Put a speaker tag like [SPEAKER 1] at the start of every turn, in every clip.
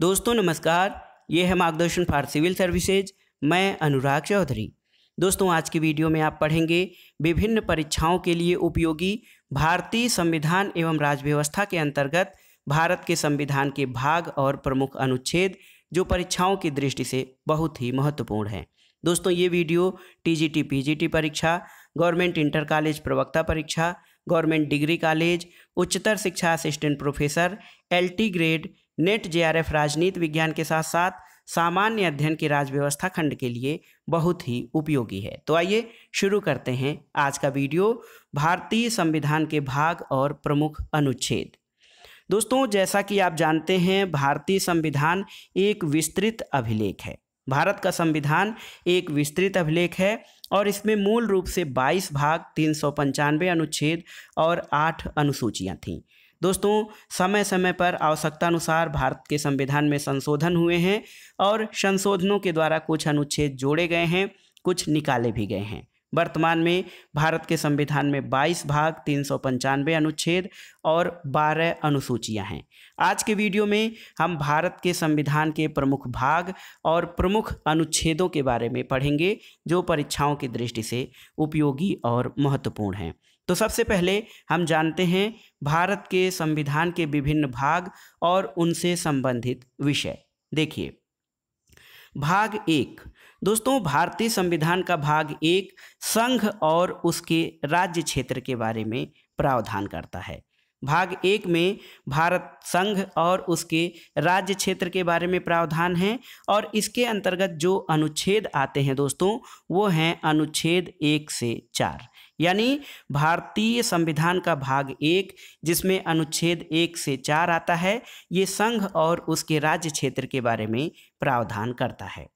[SPEAKER 1] दोस्तों नमस्कार ये है मार्गदर्शन फॉर सिविल सर्विसेज मैं अनुराग चौधरी दोस्तों आज की वीडियो में आप पढ़ेंगे विभिन्न परीक्षाओं के लिए उपयोगी भारतीय संविधान एवं राज्य व्यवस्था के अंतर्गत भारत के संविधान के भाग और प्रमुख अनुच्छेद जो परीक्षाओं की दृष्टि से बहुत ही महत्वपूर्ण है दोस्तों ये वीडियो टीजीटी पीजीटी परीक्षा गवर्नमेंट इंटर कॉलेज प्रवक्ता परीक्षा गवर्नमेंट डिग्री कॉलेज उच्चतर शिक्षा assistant professor LT grade NET J राजनीति विज्ञान के साथ साथ सामान्य अध्ययन की राजव्यवस्था खंड के लिए बहुत ही उपयोगी है तो आइए शुरू करते हैं आज का वीडियो भारतीय संविधान के भाग और प्रमुख अनुच्छेद दोस्तों जैसा कि आप जानते हैं भारतीय संविधान एक विस्तृत अभिलेख है भारत का संविधान एक विस्तृत अभिलेख है और इसमें मूल रूप से 22 भाग तीन अनुच्छेद और 8 अनुसूचियां थीं दोस्तों समय समय पर आवश्यकतानुसार भारत के संविधान में संशोधन हुए हैं और संशोधनों के द्वारा कुछ अनुच्छेद जोड़े गए हैं कुछ निकाले भी गए हैं वर्तमान में भारत के संविधान में 22 भाग तीन सौ पंचानवे अनुच्छेद और 12 अनुसूचियां हैं आज के वीडियो में हम भारत के संविधान के प्रमुख भाग और प्रमुख अनुच्छेदों के बारे में पढ़ेंगे जो परीक्षाओं की दृष्टि से उपयोगी और महत्वपूर्ण हैं तो सबसे पहले हम जानते हैं भारत के संविधान के विभिन्न भाग और उनसे संबंधित विषय देखिए भाग एक दोस्तों भारतीय संविधान का भाग एक संघ और उसके राज्य क्षेत्र के बारे में प्रावधान करता है भाग एक में भारत संघ और उसके राज्य क्षेत्र के बारे में प्रावधान है और इसके अंतर्गत जो अनुच्छेद आते हैं दोस्तों वो हैं अनुच्छेद एक से चार यानी भारतीय संविधान का भाग एक जिसमें अनुच्छेद एक से चार आता है ये संघ और उसके राज्य क्षेत्र के बारे में प्रावधान करता है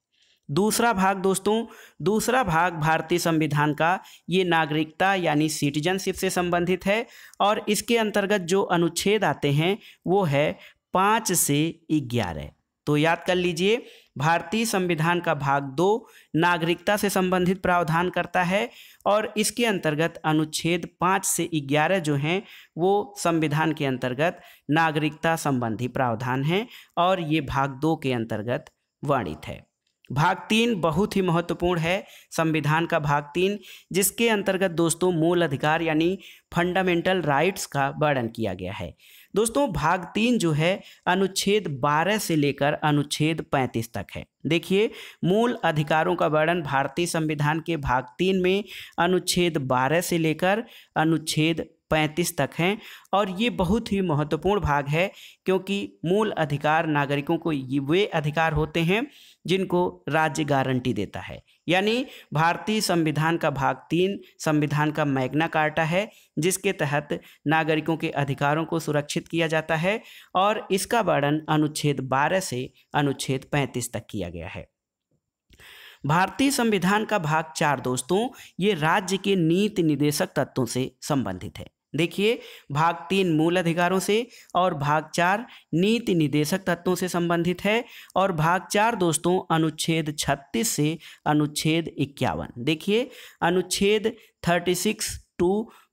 [SPEAKER 1] दूसरा भाग दोस्तों दूसरा भाग भारतीय संविधान का ये नागरिकता यानी सिटीजनशिप से संबंधित है और इसके अंतर्गत जो अनुच्छेद आते हैं वो है पाँच से ग्यारह तो याद कर लीजिए भारतीय संविधान का भाग दो नागरिकता से संबंधित प्रावधान करता है और इसके अंतर्गत अनुच्छेद पाँच से ग्यारह जो हैं वो संविधान के अंतर्गत नागरिकता संबंधी प्रावधान हैं और ये भाग दो के अंतर्गत वर्णित है भाग तीन बहुत ही महत्वपूर्ण है संविधान का भाग तीन जिसके अंतर्गत दोस्तों मूल अधिकार यानी फंडामेंटल राइट्स का वर्णन किया गया है दोस्तों भाग तीन जो है अनुच्छेद 12 से लेकर अनुच्छेद 35 तक है देखिए मूल अधिकारों का वर्णन भारतीय संविधान के भाग तीन में अनुच्छेद 12 से लेकर अनुच्छेद पैंतीस तक हैं और ये बहुत ही महत्वपूर्ण भाग है क्योंकि मूल अधिकार नागरिकों को ये वे अधिकार होते हैं जिनको राज्य गारंटी देता है यानी भारतीय संविधान का भाग तीन संविधान का मैग्ना कार्टा है जिसके तहत नागरिकों के अधिकारों को सुरक्षित किया जाता है और इसका वर्णन अनुच्छेद 12 से अनुच्छेद 35 तक किया गया है भारतीय संविधान का भाग चार दोस्तों ये राज्य के नीति निदेशक तत्वों से संबंधित है देखिए भाग तीन मूल अधिकारों से और भाग चार नीति निदेशक तत्वों से संबंधित है और भाग चार दोस्तों अनुच्छेद 36 से अनुच्छेद इक्यावन देखिए अनुच्छेद 36 टू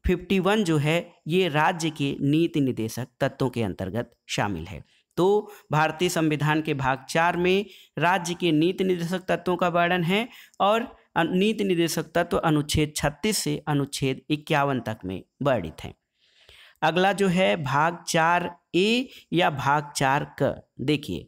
[SPEAKER 1] 51 जो है ये राज्य के नीति निदेशक तत्वों के अंतर्गत शामिल है तो भारतीय संविधान के भाग चार में राज्य के नीति निदेशक तत्वों का वर्णन है और नीति निदेशक तत्व तो अनुच्छेद 36 से अनुच्छेद इक्यावन तक में वर्णित हैं अगला जो है भाग चार ए या भाग चार क देखिए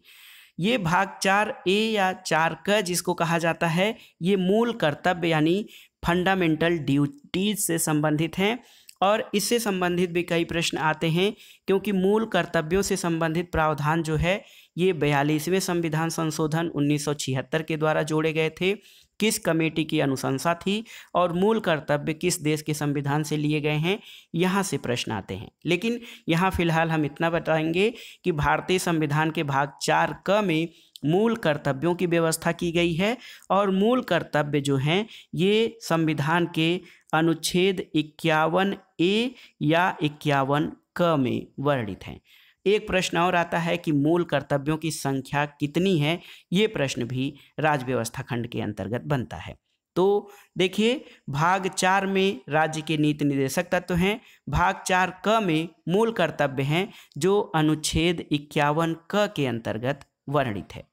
[SPEAKER 1] ये भाग चार ए या चार क जिसको कहा जाता है ये मूल कर्तव्य यानी फंडामेंटल ड्यूटीज से संबंधित हैं और इससे संबंधित भी कई प्रश्न आते हैं क्योंकि मूल कर्तव्यों से संबंधित प्रावधान जो है ये बयालीसवें संविधान संशोधन 1976 के द्वारा जोड़े गए थे किस कमेटी की अनुशंसा थी और मूल कर्तव्य किस देश के संविधान से लिए गए हैं यहाँ से प्रश्न आते हैं लेकिन यहाँ फिलहाल हम इतना बताएंगे कि भारतीय संविधान के भाग चार क में मूल कर्तव्यों की व्यवस्था की गई है और मूल कर्तव्य जो हैं ये संविधान के अनुच्छेद इक्यावन ए या इक्यावन क में वर्णित हैं एक प्रश्न और आता है कि मूल कर्तव्यों की संख्या कितनी है ये प्रश्न भी राज्य व्यवस्था खंड के अंतर्गत बनता है तो देखिए भाग चार में राज्य के नीति निदेशक तत्व तो हैं भाग चार क में मूल कर्तव्य हैं जो अनुच्छेद इक्यावन क के अंतर्गत वर्णित है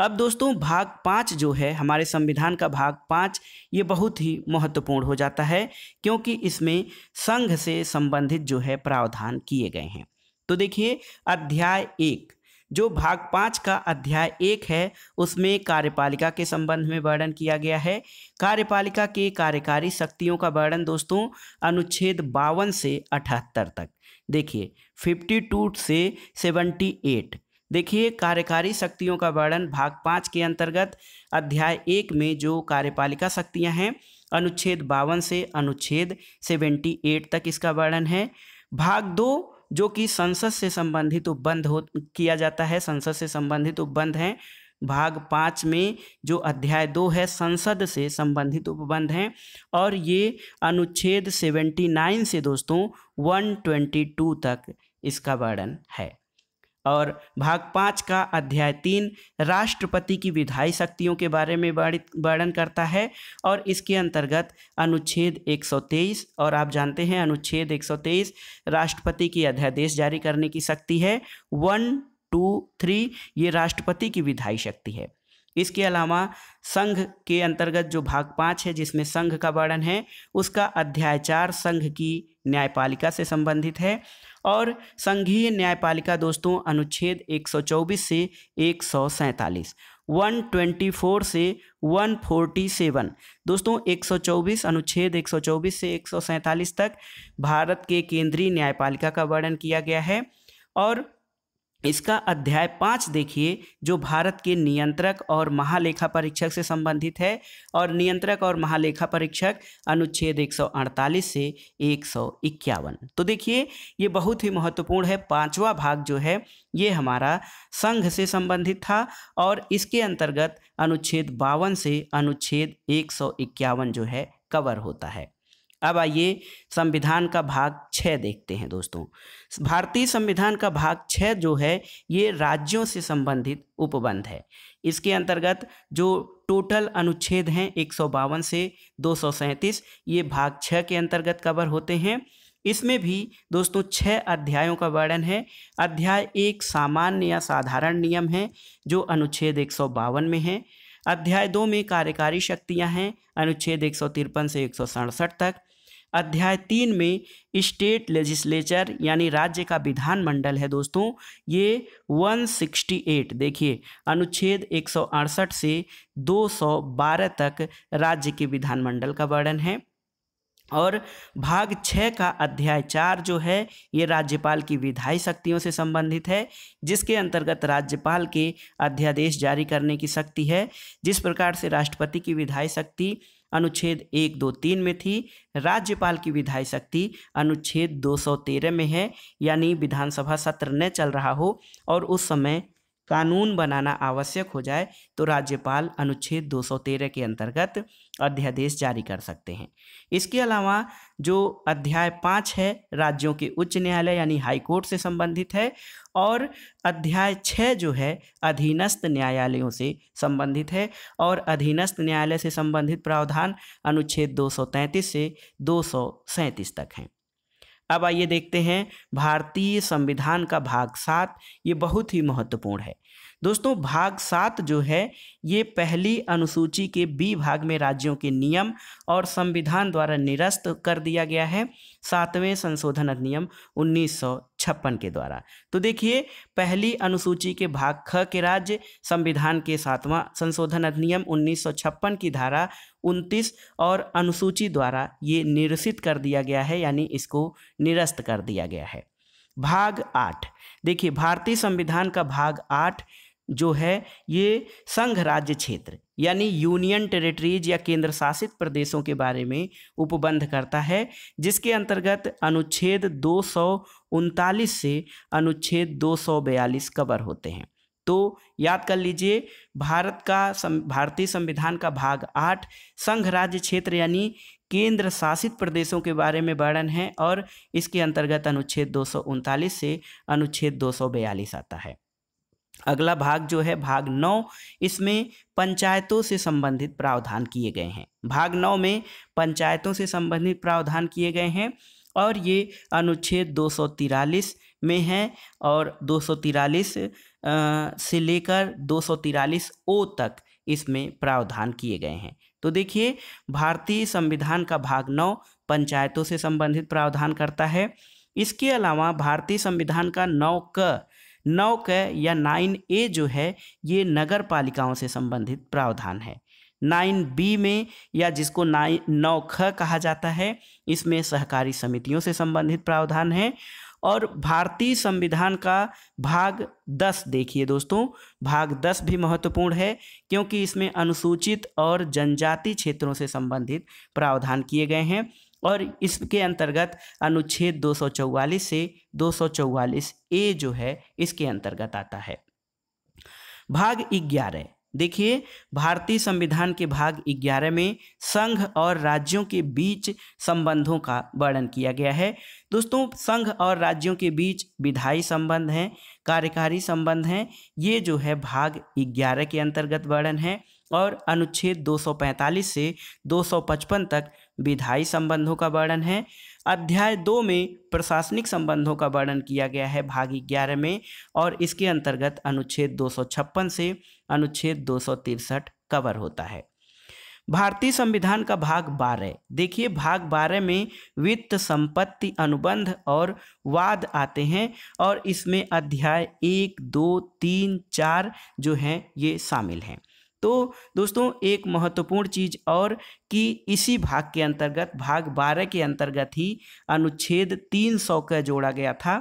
[SPEAKER 1] अब दोस्तों भाग पाँच जो है हमारे संविधान का भाग पाँच ये बहुत ही महत्वपूर्ण हो जाता है क्योंकि इसमें संघ से संबंधित जो है प्रावधान किए गए हैं तो देखिए अध्याय एक जो भाग पाँच का अध्याय एक है उसमें कार्यपालिका के संबंध में वर्णन किया गया है कार्यपालिका के कार्यकारी शक्तियों का वर्णन दोस्तों अनुच्छेद बावन से अठहत्तर तक देखिए फिफ्टी टू से सेवेंटी एट देखिए कार्यकारी शक्तियों का वर्णन भाग पाँच के अंतर्गत अध्याय एक में जो कार्यपालिका शक्तियाँ हैं अनुच्छेद बावन से अनुच्छेद सेवेंटी एट तक इसका वर्णन है भाग दो जो कि संसद से संबंधित उपबंध हो किया जाता है संसद से संबंधित उपबंध हैं भाग पाँच में जो अध्याय दो है संसद से संबंधित उपबंध हैं और ये अनुच्छेद सेवेंटी नाइन से दोस्तों वन ट्वेंटी टू तक इसका वर्णन है और भाग पाँच का अध्याय तीन राष्ट्रपति की विधायी शक्तियों के बारे में वर्णन करता है और इसके अंतर्गत अनुच्छेद 123 और आप जानते हैं अनुच्छेद 123 राष्ट्रपति की अध्यादेश जारी करने की शक्ति है वन टू थ्री ये राष्ट्रपति की विधायी शक्ति है इसके अलावा संघ के अंतर्गत जो भाग पाँच है जिसमें संघ का वर्णन है उसका अध्याय चार संघ की न्यायपालिका से संबंधित है और संघीय न्यायपालिका दोस्तों अनुच्छेद 124 से एक सौ 124 से 147 दोस्तों 124 अनुच्छेद 124 से एक तक भारत के केंद्रीय न्यायपालिका का वर्णन किया गया है और इसका अध्याय पाँच देखिए जो भारत के नियंत्रक और महालेखा परीक्षक से संबंधित है और नियंत्रक और महालेखा परीक्षक अनुच्छेद 148 से एक तो देखिए ये बहुत ही महत्वपूर्ण है पांचवा भाग जो है ये हमारा संघ से संबंधित था और इसके अंतर्गत अनुच्छेद बावन से अनुच्छेद एक जो है कवर होता है अब आइए संविधान का भाग छः देखते हैं दोस्तों भारतीय संविधान का भाग छः जो है ये राज्यों से संबंधित उपबंध है इसके अंतर्गत जो टोटल अनुच्छेद हैं एक से दो ये भाग छः के अंतर्गत कवर होते हैं इसमें भी दोस्तों छः अध्यायों का वर्णन है अध्याय एक सामान्य या साधारण नियम है जो अनुच्छेद एक में है अध्याय दो में कार्यकारी शक्तियां हैं अनुच्छेद एक से एक तक अध्याय तीन में स्टेट लेजिस्लेचर यानी राज्य का विधानमंडल है दोस्तों ये 168 देखिए अनुच्छेद 168 से 212 तक राज्य के विधानमंडल का वर्णन है और भाग छः का अध्याय चार जो है ये राज्यपाल की विधायी शक्तियों से संबंधित है जिसके अंतर्गत राज्यपाल के अध्यादेश जारी करने की शक्ति है जिस प्रकार से राष्ट्रपति की विधायी शक्ति अनुच्छेद एक दो तीन में थी राज्यपाल की विधायी शक्ति अनुच्छेद 213 में है यानी विधानसभा सत्र न चल रहा हो और उस समय कानून बनाना आवश्यक हो जाए तो राज्यपाल अनुच्छेद 213 के अंतर्गत अध्यादेश जारी कर सकते हैं इसके अलावा जो अध्याय पाँच है राज्यों के उच्च न्यायालय यानी हाई कोर्ट से संबंधित है और अध्याय छः जो है अधीनस्थ न्यायालयों से संबंधित है और अधीनस्थ न्यायालय से संबंधित प्रावधान अनुच्छेद 233 से दो तक हैं अब आइए देखते हैं भारतीय संविधान का भाग सात ये बहुत ही महत्वपूर्ण है दोस्तों भाग सात जो है ये पहली अनुसूची के बी भाग में राज्यों के नियम और संविधान द्वारा निरस्त कर दिया गया है सातवें संशोधन अधिनियम उन्नीस छप्पन के द्वारा तो देखिए पहली अनुसूची के भाग ख के राज्य संविधान के सातवां संशोधन अधिनियम 1956 की धारा 29 और अनुसूची द्वारा ये निरसित कर दिया गया है यानी इसको निरस्त कर दिया गया है भाग आठ देखिए भारतीय संविधान का भाग आठ जो है ये संघ राज्य क्षेत्र यानी यूनियन टेरिटरीज या केंद्र शासित प्रदेशों के बारे में उपबंध करता है जिसके अंतर्गत अनुच्छेद दो से अनुच्छेद दो कवर होते हैं तो याद कर लीजिए भारत का सम भारतीय संविधान का भाग आठ संघ राज्य क्षेत्र यानी केंद्र शासित प्रदेशों के बारे में वर्णन है और इसके अंतर्गत अनुच्छेद दो से अनुच्छेद दो आता है अगला भाग जो है भाग नौ इसमें पंचायतों से संबंधित प्रावधान किए गए हैं भाग नौ में पंचायतों से संबंधित प्रावधान किए गए हैं और ये अनुच्छेद दो में है और दो से लेकर दो ओ तक इसमें प्रावधान किए गए हैं तो देखिए भारतीय संविधान का भाग नौ पंचायतों से संबंधित प्रावधान करता है इसके अलावा भारतीय संविधान का नौ क नौ क या नाइन ए जो है ये नगर पालिकाओं से संबंधित प्रावधान है नाइन बी में या जिसको नाइन नौ ख कहा जाता है इसमें सहकारी समितियों से संबंधित प्रावधान है और भारतीय संविधान का भाग दस देखिए दोस्तों भाग दस भी महत्वपूर्ण है क्योंकि इसमें अनुसूचित और जनजाति क्षेत्रों से संबंधित प्रावधान किए गए हैं और इसके अंतर्गत अनुच्छेद दो से दो ए जो है इसके अंतर्गत आता है भाग ग्यारह देखिए भारतीय संविधान के भाग 11 में संघ और राज्यों के बीच संबंधों का वर्णन किया गया है दोस्तों संघ और राज्यों के बीच विधायी संबंध हैं कार्यकारी संबंध हैं ये जो है भाग 11 के अंतर्गत वर्णन है और अनुच्छेद 245 से 255 तक विधायी संबंधों का वर्णन है अध्याय दो में प्रशासनिक संबंधों का वर्णन किया गया है भागी ग्यारह में और इसके अंतर्गत अनुच्छेद दो से अनुच्छेद दो कवर होता है भारतीय संविधान का भाग बारह देखिए भाग बारह में वित्त संपत्ति अनुबंध और वाद आते हैं और इसमें अध्याय एक दो तीन चार जो हैं ये शामिल हैं तो दोस्तों एक महत्वपूर्ण चीज और कि इसी भाग के अंतर्गत भाग बारह के अंतर्गत ही अनुच्छेद तीन सौ का जोड़ा गया था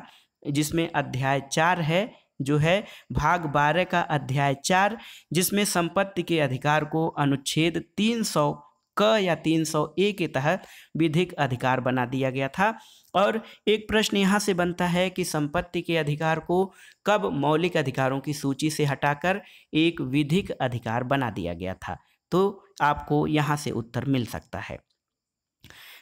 [SPEAKER 1] जिसमें अध्याय चार है जो है भाग बारह का अध्याय चार जिसमें संपत्ति के अधिकार को अनुच्छेद तीन सौ क या तीन सौ ए के तहत विधिक अधिकार बना दिया गया था और एक प्रश्न यहाँ से बनता है कि संपत्ति के अधिकार को कब मौलिक अधिकारों की सूची से हटाकर एक विधिक अधिकार बना दिया गया था तो आपको यहाँ से उत्तर मिल सकता है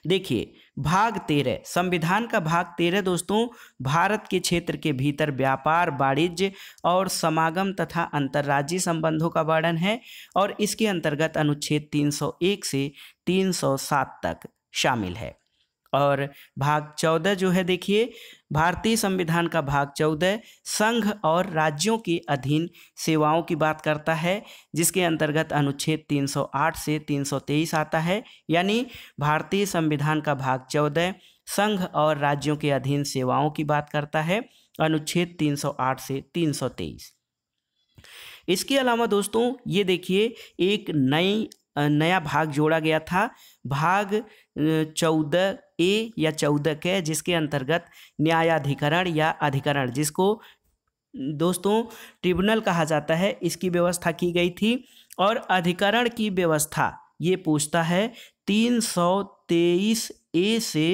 [SPEAKER 1] देखिए भाग तेरह संविधान का भाग तेरह दोस्तों भारत के क्षेत्र के भीतर व्यापार वाणिज्य और समागम तथा अंतर्राज्यीय संबंधों का वर्णन है और इसके अंतर्गत अनुच्छेद 301 से 307 तक शामिल है और भाग चौदह जो है देखिए भारतीय संविधान का भाग चौदह संघ और राज्यों के अधीन सेवाओं की बात करता है जिसके अंतर्गत अनुच्छेद 308 से 323 आता है यानी भारतीय संविधान का भाग चौदह संघ और राज्यों के अधीन सेवाओं की बात करता है अनुच्छेद 308 से 323 इसके अलावा दोस्तों ये देखिए एक नई नया भाग जोड़ा गया था भाग चौदह ए या चौदह के जिसके अंतर्गत न्यायाधिकरण या अधिकरण जिसको दोस्तों ट्रिब्यूनल कहा जाता है इसकी व्यवस्था की गई थी और अधिकरण की व्यवस्था ये पूछता है तीन सौ तेईस ए से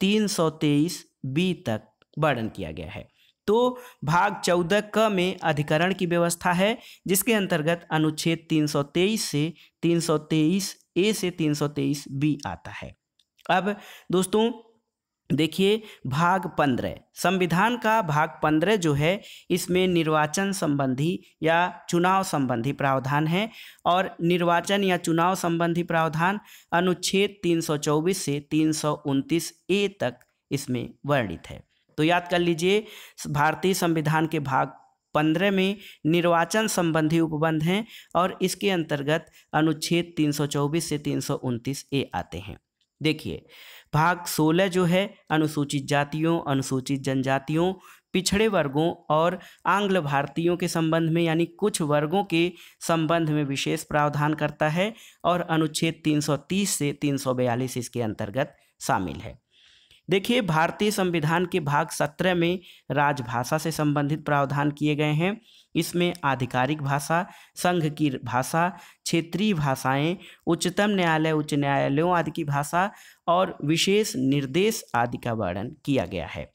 [SPEAKER 1] तीन सौ तेईस बी तक वर्णन किया गया है तो भाग चौदह क में अधिकरण की व्यवस्था है जिसके अंतर्गत अनुच्छेद तीन सौ तेईस से तीन सौ तेईस ए से तीन सौ तेईस बी आता है अब दोस्तों देखिए भाग पंद्रह संविधान का भाग पंद्रह जो है इसमें निर्वाचन संबंधी या चुनाव संबंधी प्रावधान है और निर्वाचन या चुनाव संबंधी प्रावधान अनुच्छेद 324 से तीन ए तक इसमें वर्णित है तो याद कर लीजिए भारतीय संविधान के भाग पंद्रह में निर्वाचन संबंधी उपबंध हैं और इसके अंतर्गत अनुच्छेद 324 से तीन ए आते हैं देखिए भाग 16 जो है अनुसूचित जातियों अनुसूचित जनजातियों पिछड़े वर्गों और आंग्ल भारतीयों के संबंध में यानी कुछ वर्गों के संबंध में विशेष प्रावधान करता है और अनुच्छेद 330 से 342 इसके अंतर्गत शामिल है देखिए भारतीय संविधान के भाग सत्रह में राजभाषा से संबंधित प्रावधान किए गए हैं इसमें आधिकारिक भाषा संघ की भाषा क्षेत्रीय भाषाएं, उच्चतम न्यायालय उच्च न्यायालयों आदि की भाषा और विशेष निर्देश आदि का वर्णन किया गया है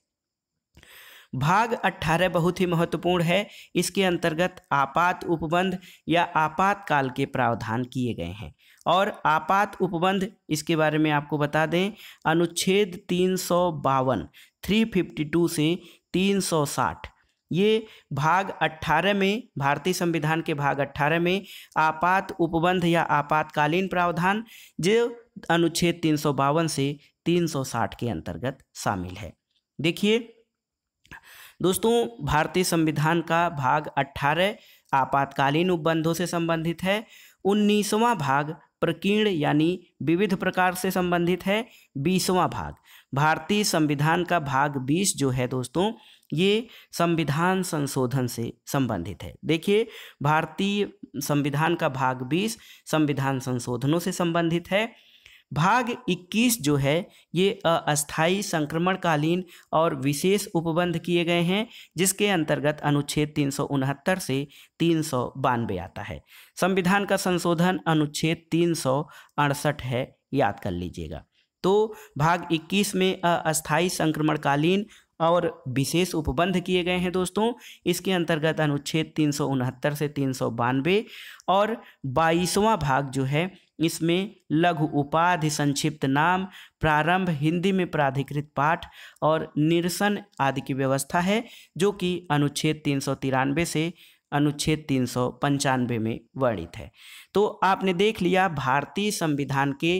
[SPEAKER 1] भाग 18 बहुत ही महत्वपूर्ण है इसके अंतर्गत आपात उपबंध या आपातकाल के प्रावधान किए गए हैं और आपात उपबंध इसके बारे में आपको बता दें अनुच्छेद तीन सौ बावन थ्री फिफ्टी टू से तीन सौ साठ ये भाग 18 में भारतीय संविधान के भाग 18 में आपात उपबंध या आपातकालीन प्रावधान जो अनुच्छेद तीन से 360 के अंतर्गत शामिल है देखिए दोस्तों भारतीय संविधान का भाग 18 आपातकालीन उपबंधों से संबंधित है उन्नीसवां भाग प्रकीर्ण यानी विविध प्रकार से संबंधित है बीसवां भाग भारतीय संविधान का भाग बीस जो है दोस्तों ये संविधान संशोधन से संबंधित है देखिए भारतीय संविधान का भाग 20 संविधान संशोधनों से संबंधित है भाग 21 जो है ये अस्थाई संक्रमणकालीन और विशेष उपबंध किए गए हैं जिसके अंतर्गत अनुच्छेद तीन से तीन आता है संविधान का संशोधन अनुच्छेद तीन है याद कर लीजिएगा तो भाग 21 में अस्थाई संक्रमणकालीन और विशेष उपबंध किए गए हैं दोस्तों इसके अंतर्गत अनुच्छेद तीन से तीन और बाईसवां भाग जो है इसमें लघु उपाधि संक्षिप्त नाम प्रारंभ हिंदी में प्राधिकृत पाठ और निरसन आदि की व्यवस्था है जो कि अनुच्छेद तीन से अनुच्छेद तीन सौ पंचानवे में वर्णित है तो आपने देख लिया भारतीय संविधान के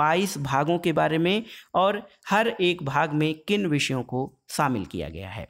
[SPEAKER 1] 22 भागों के बारे में और हर एक भाग में किन विषयों को शामिल किया गया है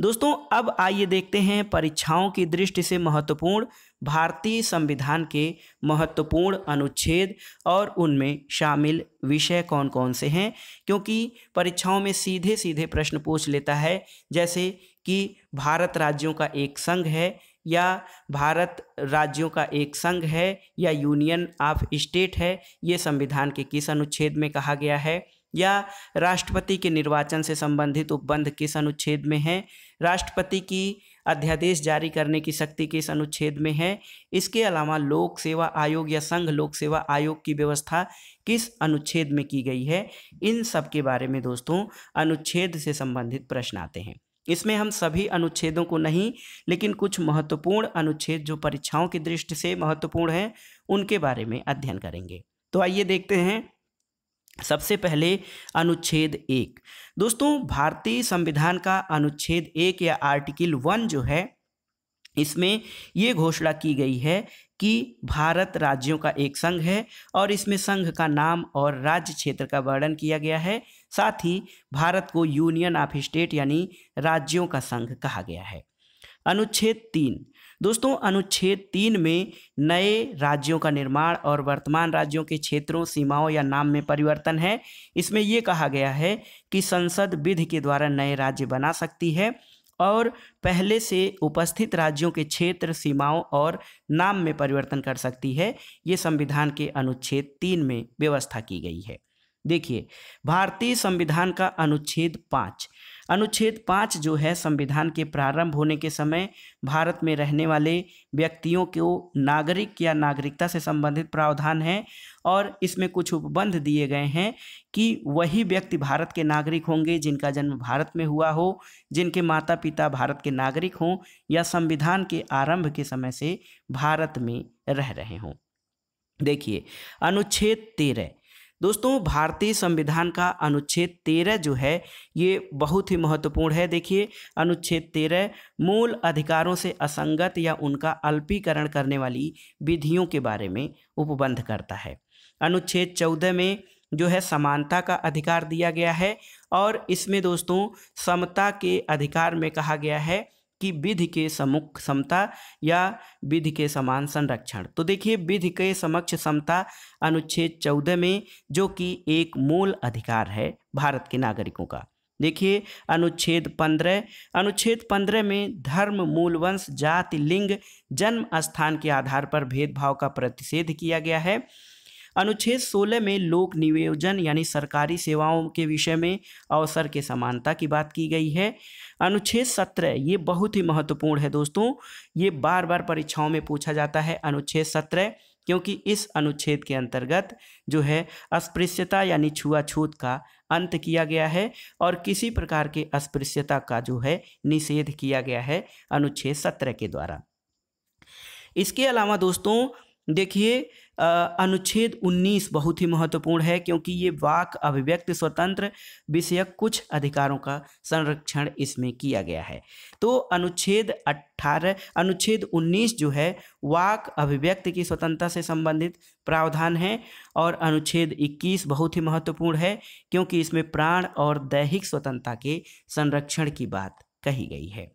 [SPEAKER 1] दोस्तों अब आइए देखते हैं परीक्षाओं की दृष्टि से महत्वपूर्ण भारतीय संविधान के महत्वपूर्ण अनुच्छेद और उनमें शामिल विषय कौन कौन से हैं क्योंकि परीक्षाओं में सीधे सीधे प्रश्न पूछ लेता है जैसे कि भारत राज्यों का एक संघ है या भारत राज्यों का एक संघ है या यूनियन ऑफ स्टेट है ये संविधान के किस अनुच्छेद में कहा गया है या राष्ट्रपति के निर्वाचन से संबंधित उपबंध किस अनुच्छेद में है राष्ट्रपति की अध्यादेश जारी करने की शक्ति किस अनुच्छेद में है इसके अलावा लोक सेवा आयोग या संघ लोक सेवा आयोग की व्यवस्था किस अनुच्छेद में की गई है इन सब के बारे में दोस्तों अनुच्छेद से संबंधित प्रश्न आते हैं इसमें हम सभी अनुच्छेदों को नहीं लेकिन कुछ महत्वपूर्ण अनुच्छेद जो परीक्षाओं की दृष्टि से महत्वपूर्ण हैं उनके बारे में अध्ययन करेंगे तो आइए देखते हैं सबसे पहले अनुच्छेद एक दोस्तों भारतीय संविधान का अनुच्छेद एक या आर्टिकल वन जो है इसमें ये घोषणा की गई है कि भारत राज्यों का एक संघ है और इसमें संघ का नाम और राज्य क्षेत्र का वर्णन किया गया है साथ ही भारत को यूनियन ऑफ स्टेट यानी राज्यों का संघ कहा गया है अनुच्छेद तीन दोस्तों अनुच्छेद तीन में नए राज्यों का निर्माण और वर्तमान राज्यों के क्षेत्रों सीमाओं या नाम में परिवर्तन है इसमें ये कहा गया है कि संसद विधि के द्वारा नए राज्य बना सकती है और पहले से उपस्थित राज्यों के क्षेत्र सीमाओं और नाम में परिवर्तन कर सकती है ये संविधान के अनुच्छेद तीन में व्यवस्था की गई है देखिए भारतीय संविधान का अनुच्छेद पाँच अनुच्छेद पाँच जो है संविधान के प्रारंभ होने के समय भारत में रहने वाले व्यक्तियों को नागरिक या नागरिकता से संबंधित प्रावधान है और इसमें कुछ उपबंध दिए गए हैं कि वही व्यक्ति भारत के नागरिक होंगे जिनका जन्म भारत में हुआ हो जिनके माता पिता भारत के नागरिक हों या संविधान के आरंभ के समय से भारत में रह रहे हों देखिए अनुच्छेद तेरह दोस्तों भारतीय संविधान का अनुच्छेद तेरह जो है ये बहुत ही महत्वपूर्ण है देखिए अनुच्छेद तेरह मूल अधिकारों से असंगत या उनका अल्पीकरण करने वाली विधियों के बारे में उपबंध करता है अनुच्छेद चौदह में जो है समानता का अधिकार दिया गया है और इसमें दोस्तों समता के अधिकार में कहा गया है कि विधि के समुख समता या विधि के समान संरक्षण तो देखिए विधि के समक्ष समता अनुच्छेद चौदह में जो कि एक मूल अधिकार है भारत के नागरिकों का देखिए अनुच्छेद पंद्रह अनुच्छेद पंद्रह में धर्म मूल वंश जाति लिंग जन्म स्थान के आधार पर भेदभाव का प्रतिषेध किया गया है अनुच्छेद 16 में लोक नियोजन यानी सरकारी सेवाओं के विषय में अवसर के समानता की बात की गई है अनुच्छेद 17 ये बहुत ही महत्वपूर्ण है दोस्तों ये बार बार परीक्षाओं में पूछा जाता है अनुच्छेद 17 क्योंकि इस अनुच्छेद के अंतर्गत जो है अस्पृश्यता यानी छुआछूत का अंत किया गया है और किसी प्रकार के अस्पृश्यता का जो है निषेध किया गया है अनुच्छेद सत्रह के द्वारा इसके अलावा दोस्तों देखिए अनुच्छेद 19 बहुत ही महत्वपूर्ण है क्योंकि ये वाक अभिव्यक्ति स्वतंत्र विषयक कुछ अधिकारों का संरक्षण इसमें किया गया है तो अनुच्छेद 18 अनुच्छेद 19 जो है वाक अभिव्यक्ति की स्वतंत्रता से संबंधित प्रावधान है और अनुच्छेद 21 बहुत ही महत्वपूर्ण है क्योंकि इसमें प्राण और दैहिक स्वतंत्रता के संरक्षण की बात कही गई है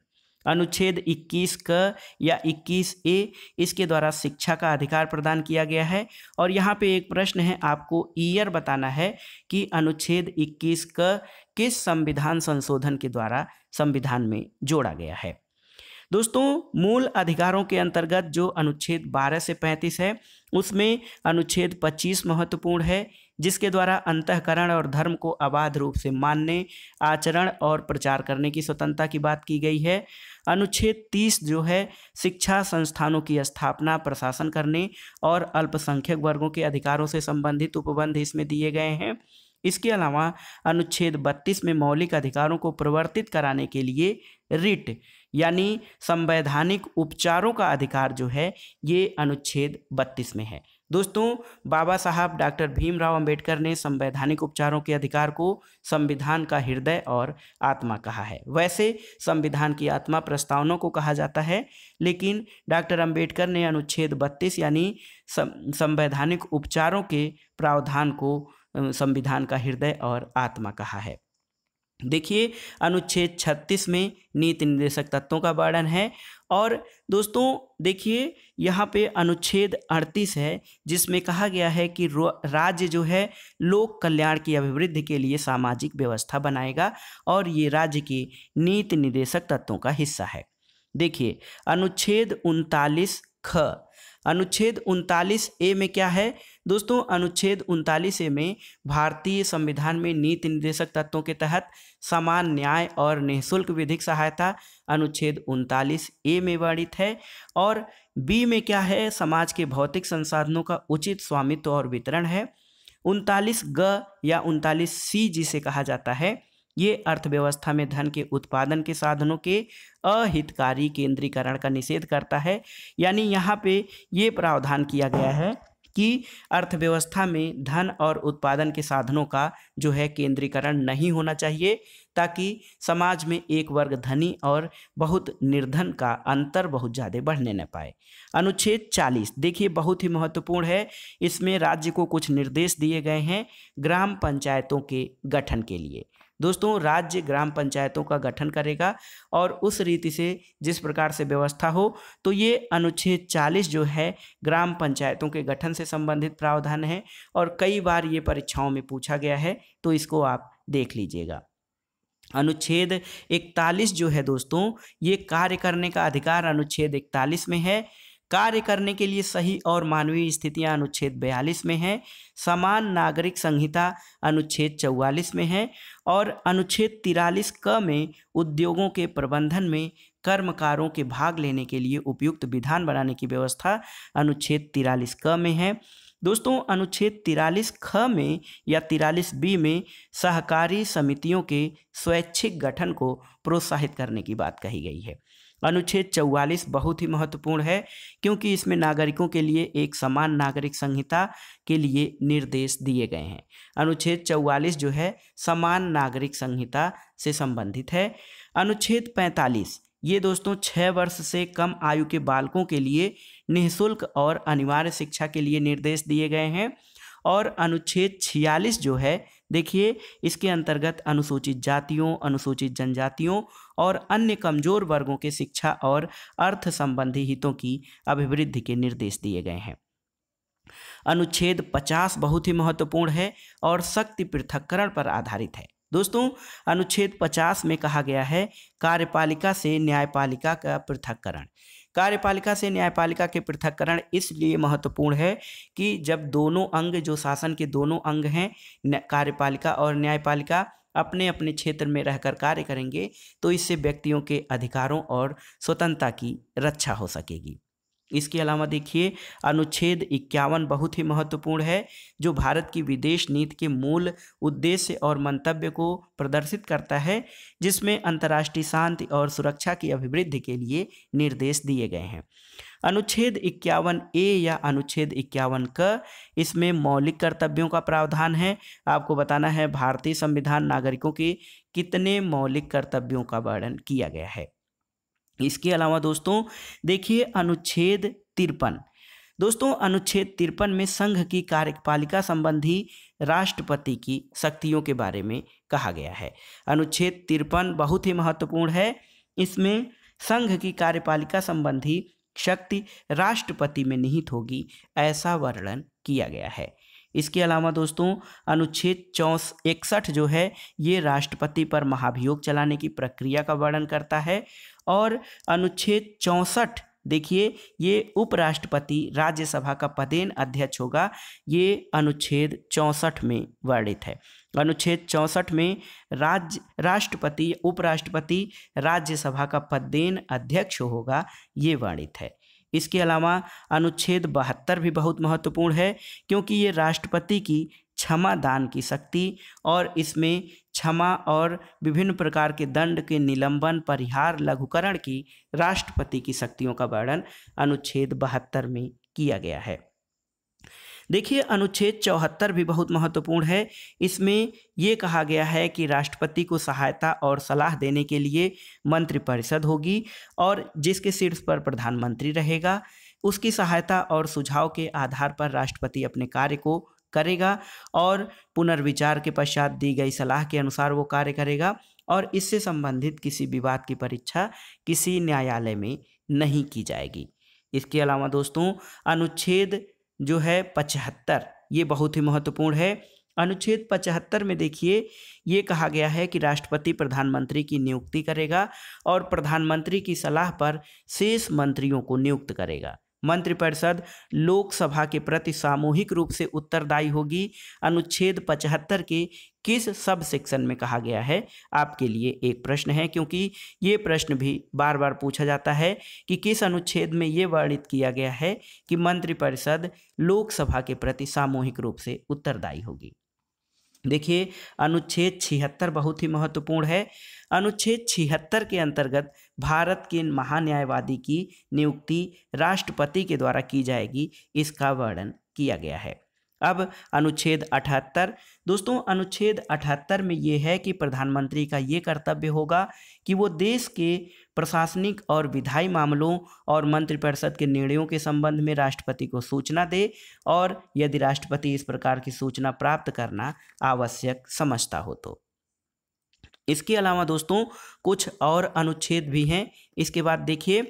[SPEAKER 1] अनुच्छेद 21 क या 21 ए इसके द्वारा शिक्षा का अधिकार प्रदान किया गया है और यहाँ पे एक प्रश्न है आपको ईयर बताना है कि अनुच्छेद 21 क किस संविधान संशोधन के द्वारा संविधान में जोड़ा गया है दोस्तों मूल अधिकारों के अंतर्गत जो अनुच्छेद 12 से 35 है उसमें अनुच्छेद 25 महत्वपूर्ण है जिसके द्वारा अंतकरण और धर्म को अबाध रूप से मानने आचरण और प्रचार करने की स्वतंत्रता की बात की गई है अनुच्छेद 30 जो है शिक्षा संस्थानों की स्थापना प्रशासन करने और अल्पसंख्यक वर्गों के अधिकारों से संबंधित उपबंध इसमें दिए गए हैं इसके अलावा अनुच्छेद 32 में मौलिक अधिकारों को प्रवर्तित कराने के लिए रिट यानी संवैधानिक उपचारों का अधिकार जो है ये अनुच्छेद 32 में है दोस्तों बाबा साहब डॉक्टर भीमराव अंबेडकर ने संवैधानिक उपचारों के अधिकार को संविधान का हृदय और आत्मा कहा है वैसे संविधान की आत्मा प्रस्तावनों को कहा जाता है लेकिन डॉक्टर अंबेडकर ने अनुच्छेद 32 यानी संवैधानिक उपचारों के प्रावधान को संविधान का हृदय और आत्मा कहा है देखिए अनुच्छेद 36 में नीति निर्देशक तत्वों का वर्णन है और दोस्तों देखिए यहाँ पे अनुच्छेद 38 है जिसमें कहा गया है कि राज्य जो है लोक कल्याण की अभिवृद्धि के लिए सामाजिक व्यवस्था बनाएगा और ये राज्य के नीति निदेशक तत्वों का हिस्सा है देखिए अनुच्छेद उनतालीस ख अनुच्छेद उनतालीस ए में क्या है दोस्तों अनुच्छेद उनतालीस ए में भारतीय संविधान में नीति निदेशक तत्वों के तहत समान न्याय और निःशुल्क विधिक सहायता अनुच्छेद उनतालीस ए में वर्णित है और बी में क्या है समाज के भौतिक संसाधनों का उचित स्वामित्व और वितरण है उनतालीस ग या उनतालीस सी जिसे कहा जाता है ये अर्थव्यवस्था में धन के उत्पादन के साधनों के अहितकारी केंद्रीकरण का निषेध करता है यानी यहाँ पे ये प्रावधान किया गया है कि अर्थव्यवस्था में धन और उत्पादन के साधनों का जो है केंद्रीकरण नहीं होना चाहिए ताकि समाज में एक वर्ग धनी और बहुत निर्धन का अंतर बहुत ज़्यादा बढ़ने न पाए अनुच्छेद 40 देखिए बहुत ही महत्वपूर्ण है इसमें राज्य को कुछ निर्देश दिए गए हैं ग्राम पंचायतों के गठन के लिए दोस्तों राज्य ग्राम पंचायतों का गठन करेगा और उस रीति से जिस प्रकार से व्यवस्था हो तो ये अनुच्छेद 40 जो है ग्राम पंचायतों के गठन से संबंधित प्रावधान है और कई बार ये परीक्षाओं में पूछा गया है तो इसको आप देख लीजिएगा अनुच्छेद इकतालीस जो है दोस्तों ये कार्य करने का अधिकार अनुच्छेद इकतालीस में है कार्य करने के लिए सही और मानवीय स्थितियां अनुच्छेद 42 में हैं समान नागरिक संहिता अनुच्छेद 44 में है और अनुच्छेद तिरालीस क में उद्योगों के प्रबंधन में कर्मकारों के भाग लेने के लिए उपयुक्त विधान बनाने की व्यवस्था अनुच्छेद तिरालीस क में है दोस्तों अनुच्छेद तिरालीस ख में या तिरालीस बी में सहकारी समितियों के स्वैच्छिक गठन को प्रोत्साहित करने की बात कही गई है अनुच्छेद चौवालीस बहुत ही महत्वपूर्ण है क्योंकि इसमें नागरिकों के लिए एक समान नागरिक संहिता के लिए निर्देश दिए गए हैं अनुच्छेद चौवालीस जो है समान नागरिक संहिता से संबंधित है अनुच्छेद पैंतालीस ये दोस्तों छः वर्ष से कम आयु के बालकों के लिए निःशुल्क और अनिवार्य शिक्षा के लिए निर्देश दिए गए हैं और अनुच्छेद छियालीस जो है देखिए इसके अंतर्गत अनुसूचित जातियों अनुसूचित जनजातियों और अन्य कमजोर वर्गों के शिक्षा और अर्थ संबंधी हितों की अभिवृद्धि के निर्देश दिए गए हैं अनुच्छेद 50 बहुत ही महत्वपूर्ण है और शक्ति पृथक्करण पर आधारित है दोस्तों अनुच्छेद 50 में कहा गया है कार्यपालिका से न्यायपालिका का पृथककरण कार्यपालिका से न्यायपालिका के पृथककरण इसलिए महत्वपूर्ण है कि जब दोनों अंग जो शासन के दोनों अंग हैं कार्यपालिका और न्यायपालिका अपने अपने क्षेत्र में रहकर कार्य करेंगे तो इससे व्यक्तियों के अधिकारों और स्वतंत्रता की रक्षा हो सकेगी इसके अलावा देखिए अनुच्छेद इक्यावन बहुत ही महत्वपूर्ण है जो भारत की विदेश नीति के मूल उद्देश्य और मंतव्य को प्रदर्शित करता है जिसमें अंतर्राष्ट्रीय शांति और सुरक्षा की अभिवृद्धि के लिए निर्देश दिए गए हैं अनुच्छेद इक्यावन ए या अनुच्छेद इक्यावन क इसमें मौलिक कर्तव्यों का प्रावधान है आपको बताना है भारतीय संविधान नागरिकों के कितने मौलिक कर्तव्यों का वर्णन किया गया है इसके अलावा दोस्तों देखिए अनुच्छेद तिरपन दोस्तों अनुच्छेद तिरपन में संघ की कार्यपालिका संबंधी राष्ट्रपति की शक्तियों के बारे में कहा गया है अनुच्छेद तिरपन बहुत ही महत्वपूर्ण है इसमें संघ की कार्यपालिका संबंधी शक्ति राष्ट्रपति में निहित होगी ऐसा वर्णन किया गया है इसके अलावा दोस्तों अनुच्छेद चौस इकसठ जो है ये राष्ट्रपति पर महाभियोग चलाने की प्रक्रिया का वर्णन करता है और अनुच्छेद चौंसठ देखिए ये उपराष्ट्रपति राज्यसभा का पदेन अध्यक्ष होगा ये अनुच्छेद चौंसठ में वर्णित है अनुच्छेद चौंसठ में राज्य राष्ट्रपति उपराष्ट्रपति राज्यसभा का पदेन अध्यक्ष होगा ये वर्णित है इसके अलावा अनुच्छेद बहत्तर भी बहुत महत्वपूर्ण है क्योंकि ये राष्ट्रपति की क्षमा दान की शक्ति और इसमें क्षमा और विभिन्न प्रकार के दंड के निलंबन परिहार लघुकरण की राष्ट्रपति की शक्तियों का वर्णन अनुच्छेद बहत्तर में किया गया है देखिए अनुच्छेद चौहत्तर भी बहुत महत्वपूर्ण है इसमें ये कहा गया है कि राष्ट्रपति को सहायता और सलाह देने के लिए मंत्रिपरिषद होगी और जिसके शीर्ष पर प्रधानमंत्री रहेगा उसकी सहायता और सुझाव के आधार पर राष्ट्रपति अपने कार्य को करेगा और पुनर्विचार के पश्चात दी गई सलाह के अनुसार वो कार्य करेगा और इससे संबंधित किसी विवाद की परीक्षा किसी न्यायालय में नहीं की जाएगी इसके अलावा दोस्तों अनुच्छेद जो है पचहत्तर ये बहुत ही महत्वपूर्ण है अनुच्छेद पचहत्तर में देखिए ये कहा गया है कि राष्ट्रपति प्रधानमंत्री की नियुक्ति करेगा और प्रधानमंत्री की सलाह पर शेष मंत्रियों को नियुक्त करेगा मंत्रिपरिषद लोकसभा के प्रति सामूहिक रूप से उत्तरदायी होगी अनुच्छेद पचहत्तर के किस सब सेक्शन में कहा गया है आपके लिए एक प्रश्न है क्योंकि ये प्रश्न भी बार बार पूछा जाता है कि किस अनुच्छेद में ये वर्णित किया गया है कि मंत्रिपरिषद लोकसभा के प्रति सामूहिक रूप से उत्तरदायी होगी देखिए अनुच्छेद छिहत्तर बहुत ही महत्वपूर्ण है अनुच्छेद छिहत्तर के अंतर्गत भारत के महान्यायवादी की नियुक्ति राष्ट्रपति के द्वारा की जाएगी इसका वर्णन किया गया है अब अनुच्छेद अठहत्तर दोस्तों अनुच्छेद अठहत्तर में ये है कि प्रधानमंत्री का ये कर्तव्य होगा कि वो देश के प्रशासनिक और विधायी मामलों और मंत्रिपरिषद के निर्णयों के संबंध में राष्ट्रपति को सूचना दे और यदि राष्ट्रपति इस प्रकार की सूचना प्राप्त करना आवश्यक समझता हो तो इसके अलावा दोस्तों कुछ और अनुच्छेद भी हैं इसके बाद देखिए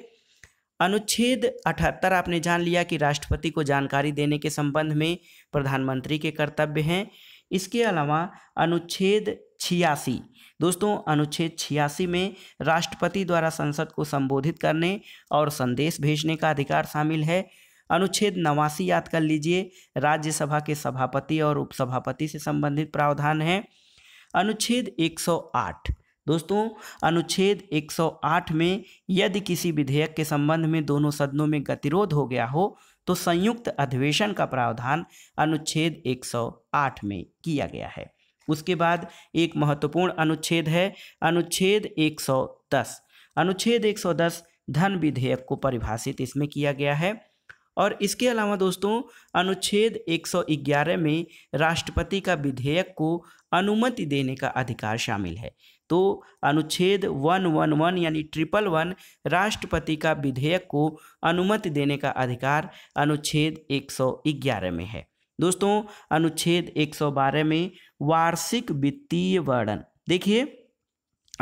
[SPEAKER 1] अनुच्छेद 78 आपने जान लिया कि राष्ट्रपति को जानकारी देने के संबंध में प्रधानमंत्री के कर्तव्य हैं इसके अलावा अनुच्छेद छियासी दोस्तों अनुच्छेद छियासी में राष्ट्रपति द्वारा संसद को संबोधित करने और संदेश भेजने का अधिकार शामिल है अनुच्छेद नवासी याद कर लीजिए राज्यसभा के सभापति और उपसभापति से संबंधित प्रावधान है अनुच्छेद 108 दोस्तों अनुच्छेद 108 में यदि किसी विधेयक के संबंध में दोनों सदनों में गतिरोध हो गया हो तो संयुक्त अधिवेशन का प्रावधान अनुच्छेद 108 में किया गया है उसके बाद एक महत्वपूर्ण अनुच्छेद है अनुच्छेद 110 अनुच्छेद 110 धन विधेयक को परिभाषित इसमें किया गया है और इसके अलावा दोस्तों अनुच्छेद 111 में राष्ट्रपति का विधेयक को अनुमति देने का अधिकार शामिल है तो अनुच्छेद वन वन वन यानी ट्रिपल वन राष्ट्रपति का विधेयक को अनुमति देने का अधिकार अनुच्छेद 111 में है दोस्तों अनुच्छेद 112 में वार्षिक वित्तीय वर्णन देखिए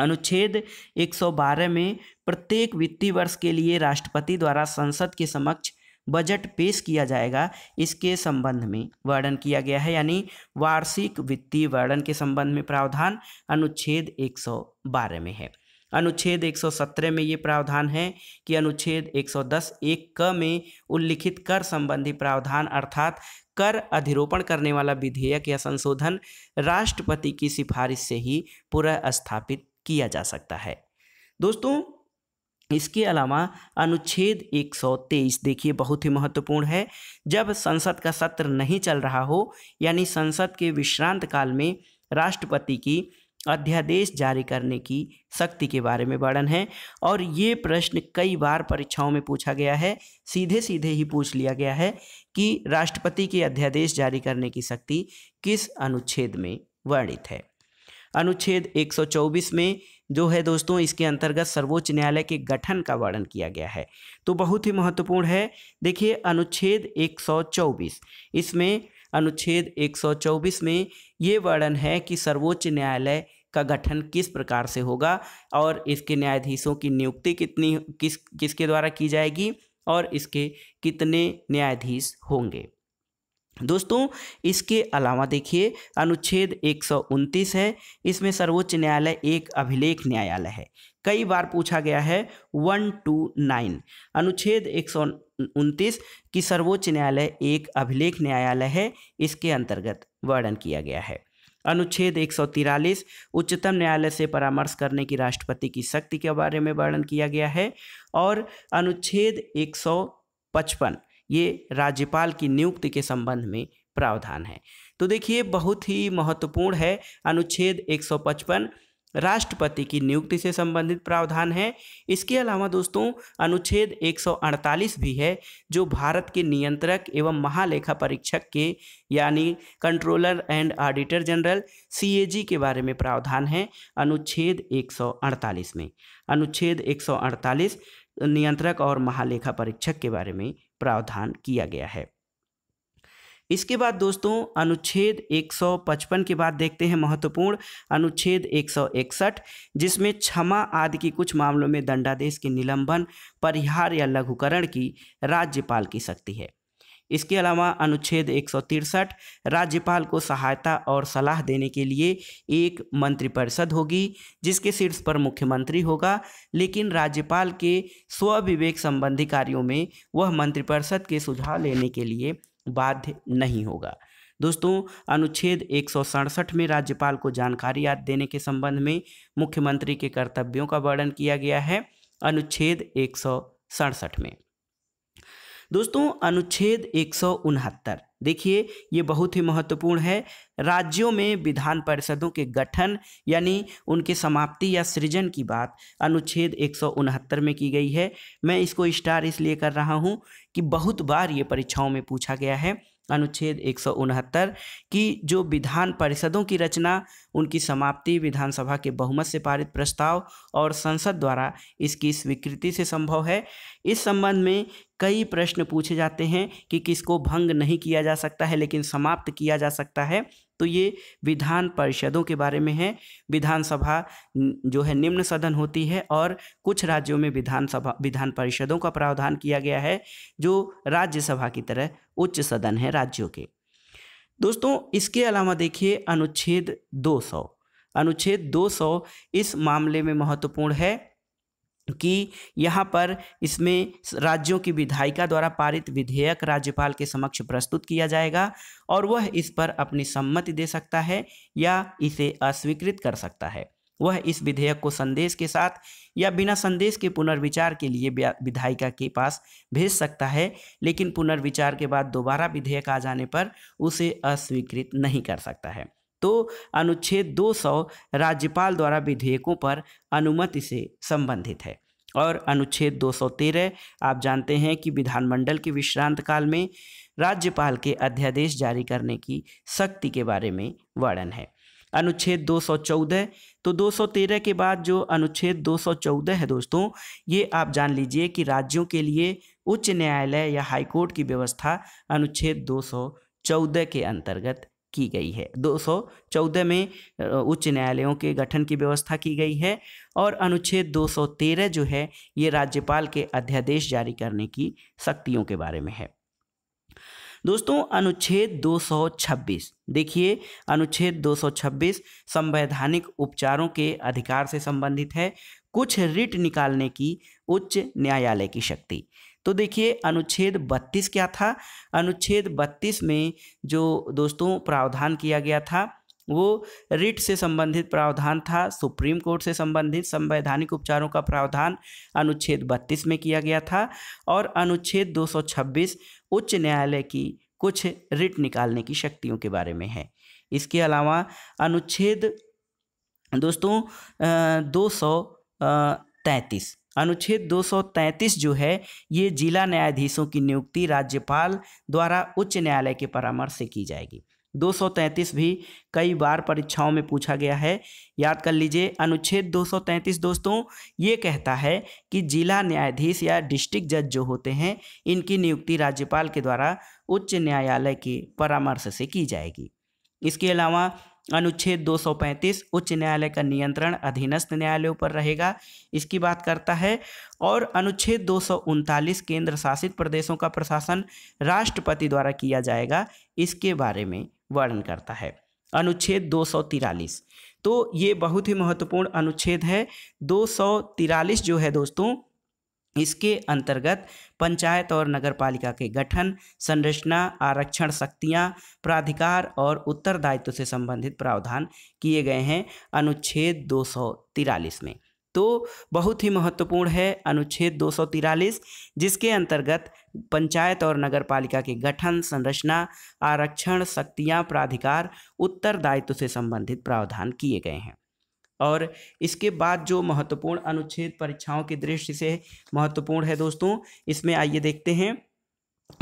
[SPEAKER 1] अनुच्छेद 112 में प्रत्येक वित्तीय वर्ष के लिए राष्ट्रपति द्वारा संसद के समक्ष बजट पेश किया जाएगा इसके संबंध में वर्णन किया गया है यानी वार्षिक वित्तीय वर्णन के संबंध में प्रावधान अनुच्छेद 112 में है अनुच्छेद 117 में ये प्रावधान है कि अनुच्छेद 110 एक क में उल्लिखित कर संबंधी प्रावधान अर्थात कर अधिरोपण करने वाला विधेयक या संशोधन राष्ट्रपति की सिफारिश से ही पुनः स्थापित किया जा सकता है दोस्तों इसके अलावा अनुच्छेद 123 देखिए बहुत ही महत्वपूर्ण है जब संसद का सत्र नहीं चल रहा हो यानी संसद के विश्रांत काल में राष्ट्रपति की अध्यादेश जारी करने की शक्ति के बारे में वर्णन है और ये प्रश्न कई बार परीक्षाओं में पूछा गया है सीधे सीधे ही पूछ लिया गया है कि राष्ट्रपति के अध्यादेश जारी करने की शक्ति किस अनुच्छेद में वर्णित है अनुच्छेद 124 में जो है दोस्तों इसके अंतर्गत सर्वोच्च न्यायालय के गठन का वर्णन किया गया है तो बहुत ही महत्वपूर्ण है देखिए अनुच्छेद 124 इसमें अनुच्छेद 124 में ये वर्णन है कि सर्वोच्च न्यायालय का गठन किस प्रकार से होगा और इसके न्यायाधीशों की नियुक्ति कितनी किस किसके द्वारा की जाएगी और इसके कितने न्यायाधीश होंगे दोस्तों इसके अलावा देखिए अनुच्छेद एक है इसमें सर्वोच्च न्यायालय एक अभिलेख न्यायालय है कई बार पूछा गया है वन टू नाइन अनुच्छेद एक की सर्वोच्च न्यायालय एक अभिलेख न्यायालय है इसके अंतर्गत वर्णन किया गया है अनुच्छेद एक उच्चतम न्यायालय से परामर्श करने की राष्ट्रपति की शक्ति के बारे में वर्णन किया गया है और अनुच्छेद एक पचपन ये राज्यपाल की नियुक्ति के संबंध में प्रावधान है तो देखिए बहुत ही महत्वपूर्ण है अनुच्छेद 155 राष्ट्रपति की नियुक्ति से संबंधित प्रावधान है इसके अलावा दोस्तों अनुच्छेद 148 भी है जो भारत के नियंत्रक एवं महालेखा परीक्षक के यानी कंट्रोलर एंड ऑडिटर जनरल सी के बारे में प्रावधान है अनुच्छेद 148 में अनुच्छेद 148 नियंत्रक और महालेखा परीक्षक के बारे में प्रावधान किया गया है इसके बाद दोस्तों अनुच्छेद 155 के बाद देखते हैं महत्वपूर्ण अनुच्छेद 161 जिसमें क्षमा आदि की कुछ मामलों में दंडादेश के निलंबन परिहार या लघुकरण की राज्यपाल की शक्ति है इसके अलावा अनुच्छेद एक राज्यपाल को सहायता और सलाह देने के लिए एक मंत्रिपरिषद होगी जिसके शीर्ष पर मुख्यमंत्री होगा लेकिन राज्यपाल के स्वविवेक संबंधी कार्यों में वह मंत्रिपरिषद के सुझाव लेने के लिए बाध्य नहीं होगा दोस्तों अनुच्छेद एक में राज्यपाल को जानकारी याद देने के संबंध में मुख्यमंत्री के कर्तव्यों का वर्णन किया गया है अनुच्छेद एक में दोस्तों अनुच्छेद एक देखिए ये बहुत ही महत्वपूर्ण है राज्यों में विधान परिषदों के गठन यानी उनके समाप्ति या सृजन की बात अनुच्छेद एक में की गई है मैं इसको स्टार इसलिए कर रहा हूँ कि बहुत बार ये परीक्षाओं में पूछा गया है अनुच्छेद एक की जो विधान परिषदों की रचना उनकी समाप्ति विधानसभा के बहुमत से पारित प्रस्ताव और संसद द्वारा इसकी स्वीकृति से संभव है इस संबंध में कई प्रश्न पूछे जाते हैं कि किसको भंग नहीं किया जा सकता है लेकिन समाप्त किया जा सकता है तो ये विधान परिषदों के बारे में है विधानसभा जो है निम्न सदन होती है और कुछ राज्यों में विधानसभा विधान परिषदों का प्रावधान किया गया है जो राज्यसभा की तरह उच्च सदन है राज्यों के दोस्तों इसके अलावा देखिए अनुच्छेद 200 अनुच्छेद 200 इस मामले में महत्वपूर्ण है कि यहाँ पर इसमें राज्यों की विधायिका द्वारा पारित विधेयक राज्यपाल के समक्ष प्रस्तुत किया जाएगा और वह इस पर अपनी सम्मति दे सकता है या इसे अस्वीकृत कर सकता है वह इस विधेयक को संदेश के साथ या बिना संदेश के पुनर्विचार के लिए विधायिका के पास भेज सकता है लेकिन पुनर्विचार के बाद दोबारा विधेयक आ जाने पर उसे अस्वीकृत नहीं कर सकता है तो अनुच्छेद 200 राज्यपाल द्वारा विधेयकों पर अनुमति से संबंधित है और अनुच्छेद 213 आप जानते हैं कि विधानमंडल के विश्रांत काल में राज्यपाल के अध्यादेश जारी करने की शक्ति के बारे में वर्णन है अनुच्छेद 214 तो 213 के बाद जो अनुच्छेद 214 है दोस्तों ये आप जान लीजिए कि राज्यों के लिए उच्च न्यायालय या हाईकोर्ट की व्यवस्था अनुच्छेद 214 के अंतर्गत की गई है 214 में उच्च न्यायालयों के गठन की व्यवस्था की गई है और अनुच्छेद 213 जो है ये राज्यपाल के अध्यादेश जारी करने की शक्तियों के बारे में है दोस्तों अनुच्छेद 226 देखिए अनुच्छेद 226 संवैधानिक उपचारों के अधिकार से संबंधित है कुछ रिट निकालने की उच्च न्यायालय की शक्ति तो देखिए अनुच्छेद 32 क्या था अनुच्छेद 32 में जो दोस्तों प्रावधान किया गया था वो रिट से संबंधित प्रावधान था सुप्रीम कोर्ट से संबंधित संवैधानिक उपचारों का प्रावधान अनुच्छेद 32 में किया गया था और अनुच्छेद 226 उच्च न्यायालय की कुछ रिट निकालने की शक्तियों के बारे में है इसके अलावा अनुच्छेद दोस्तों दो सौ अनुच्छेद 233 जो है ये जिला न्यायाधीशों की नियुक्ति राज्यपाल द्वारा उच्च न्यायालय के परामर्श से की जाएगी 233 भी कई बार परीक्षाओं में पूछा गया है याद कर लीजिए अनुच्छेद 233 दोस्तों ये कहता है कि जिला न्यायाधीश या डिस्ट्रिक्ट जज जो होते हैं इनकी नियुक्ति राज्यपाल के द्वारा उच्च न्यायालय के परामर्श से की जाएगी इसके अलावा अनुच्छेद 235 उच्च न्यायालय का नियंत्रण अधीनस्थ न्यायालयों पर रहेगा इसकी बात करता है और अनुच्छेद दो केंद्र शासित प्रदेशों का प्रशासन राष्ट्रपति द्वारा किया जाएगा इसके बारे में वर्णन करता है अनुच्छेद दो तो ये बहुत ही महत्वपूर्ण अनुच्छेद है दो जो है दोस्तों इसके अंतर्गत पंचायत और नगरपालिका के गठन संरचना आरक्षण शक्तियाँ प्राधिकार और उत्तरदायित्व से संबंधित प्रावधान किए गए हैं अनुच्छेद दो में तो बहुत ही महत्वपूर्ण है अनुच्छेद दो जिसके अंतर्गत पंचायत और नगरपालिका के गठन संरचना आरक्षण शक्तियाँ प्राधिकार उत्तरदायित्व से संबंधित प्रावधान किए गए हैं और इसके बाद जो महत्वपूर्ण अनुच्छेद परीक्षाओं की दृष्टि से महत्वपूर्ण है दोस्तों इसमें आइए देखते हैं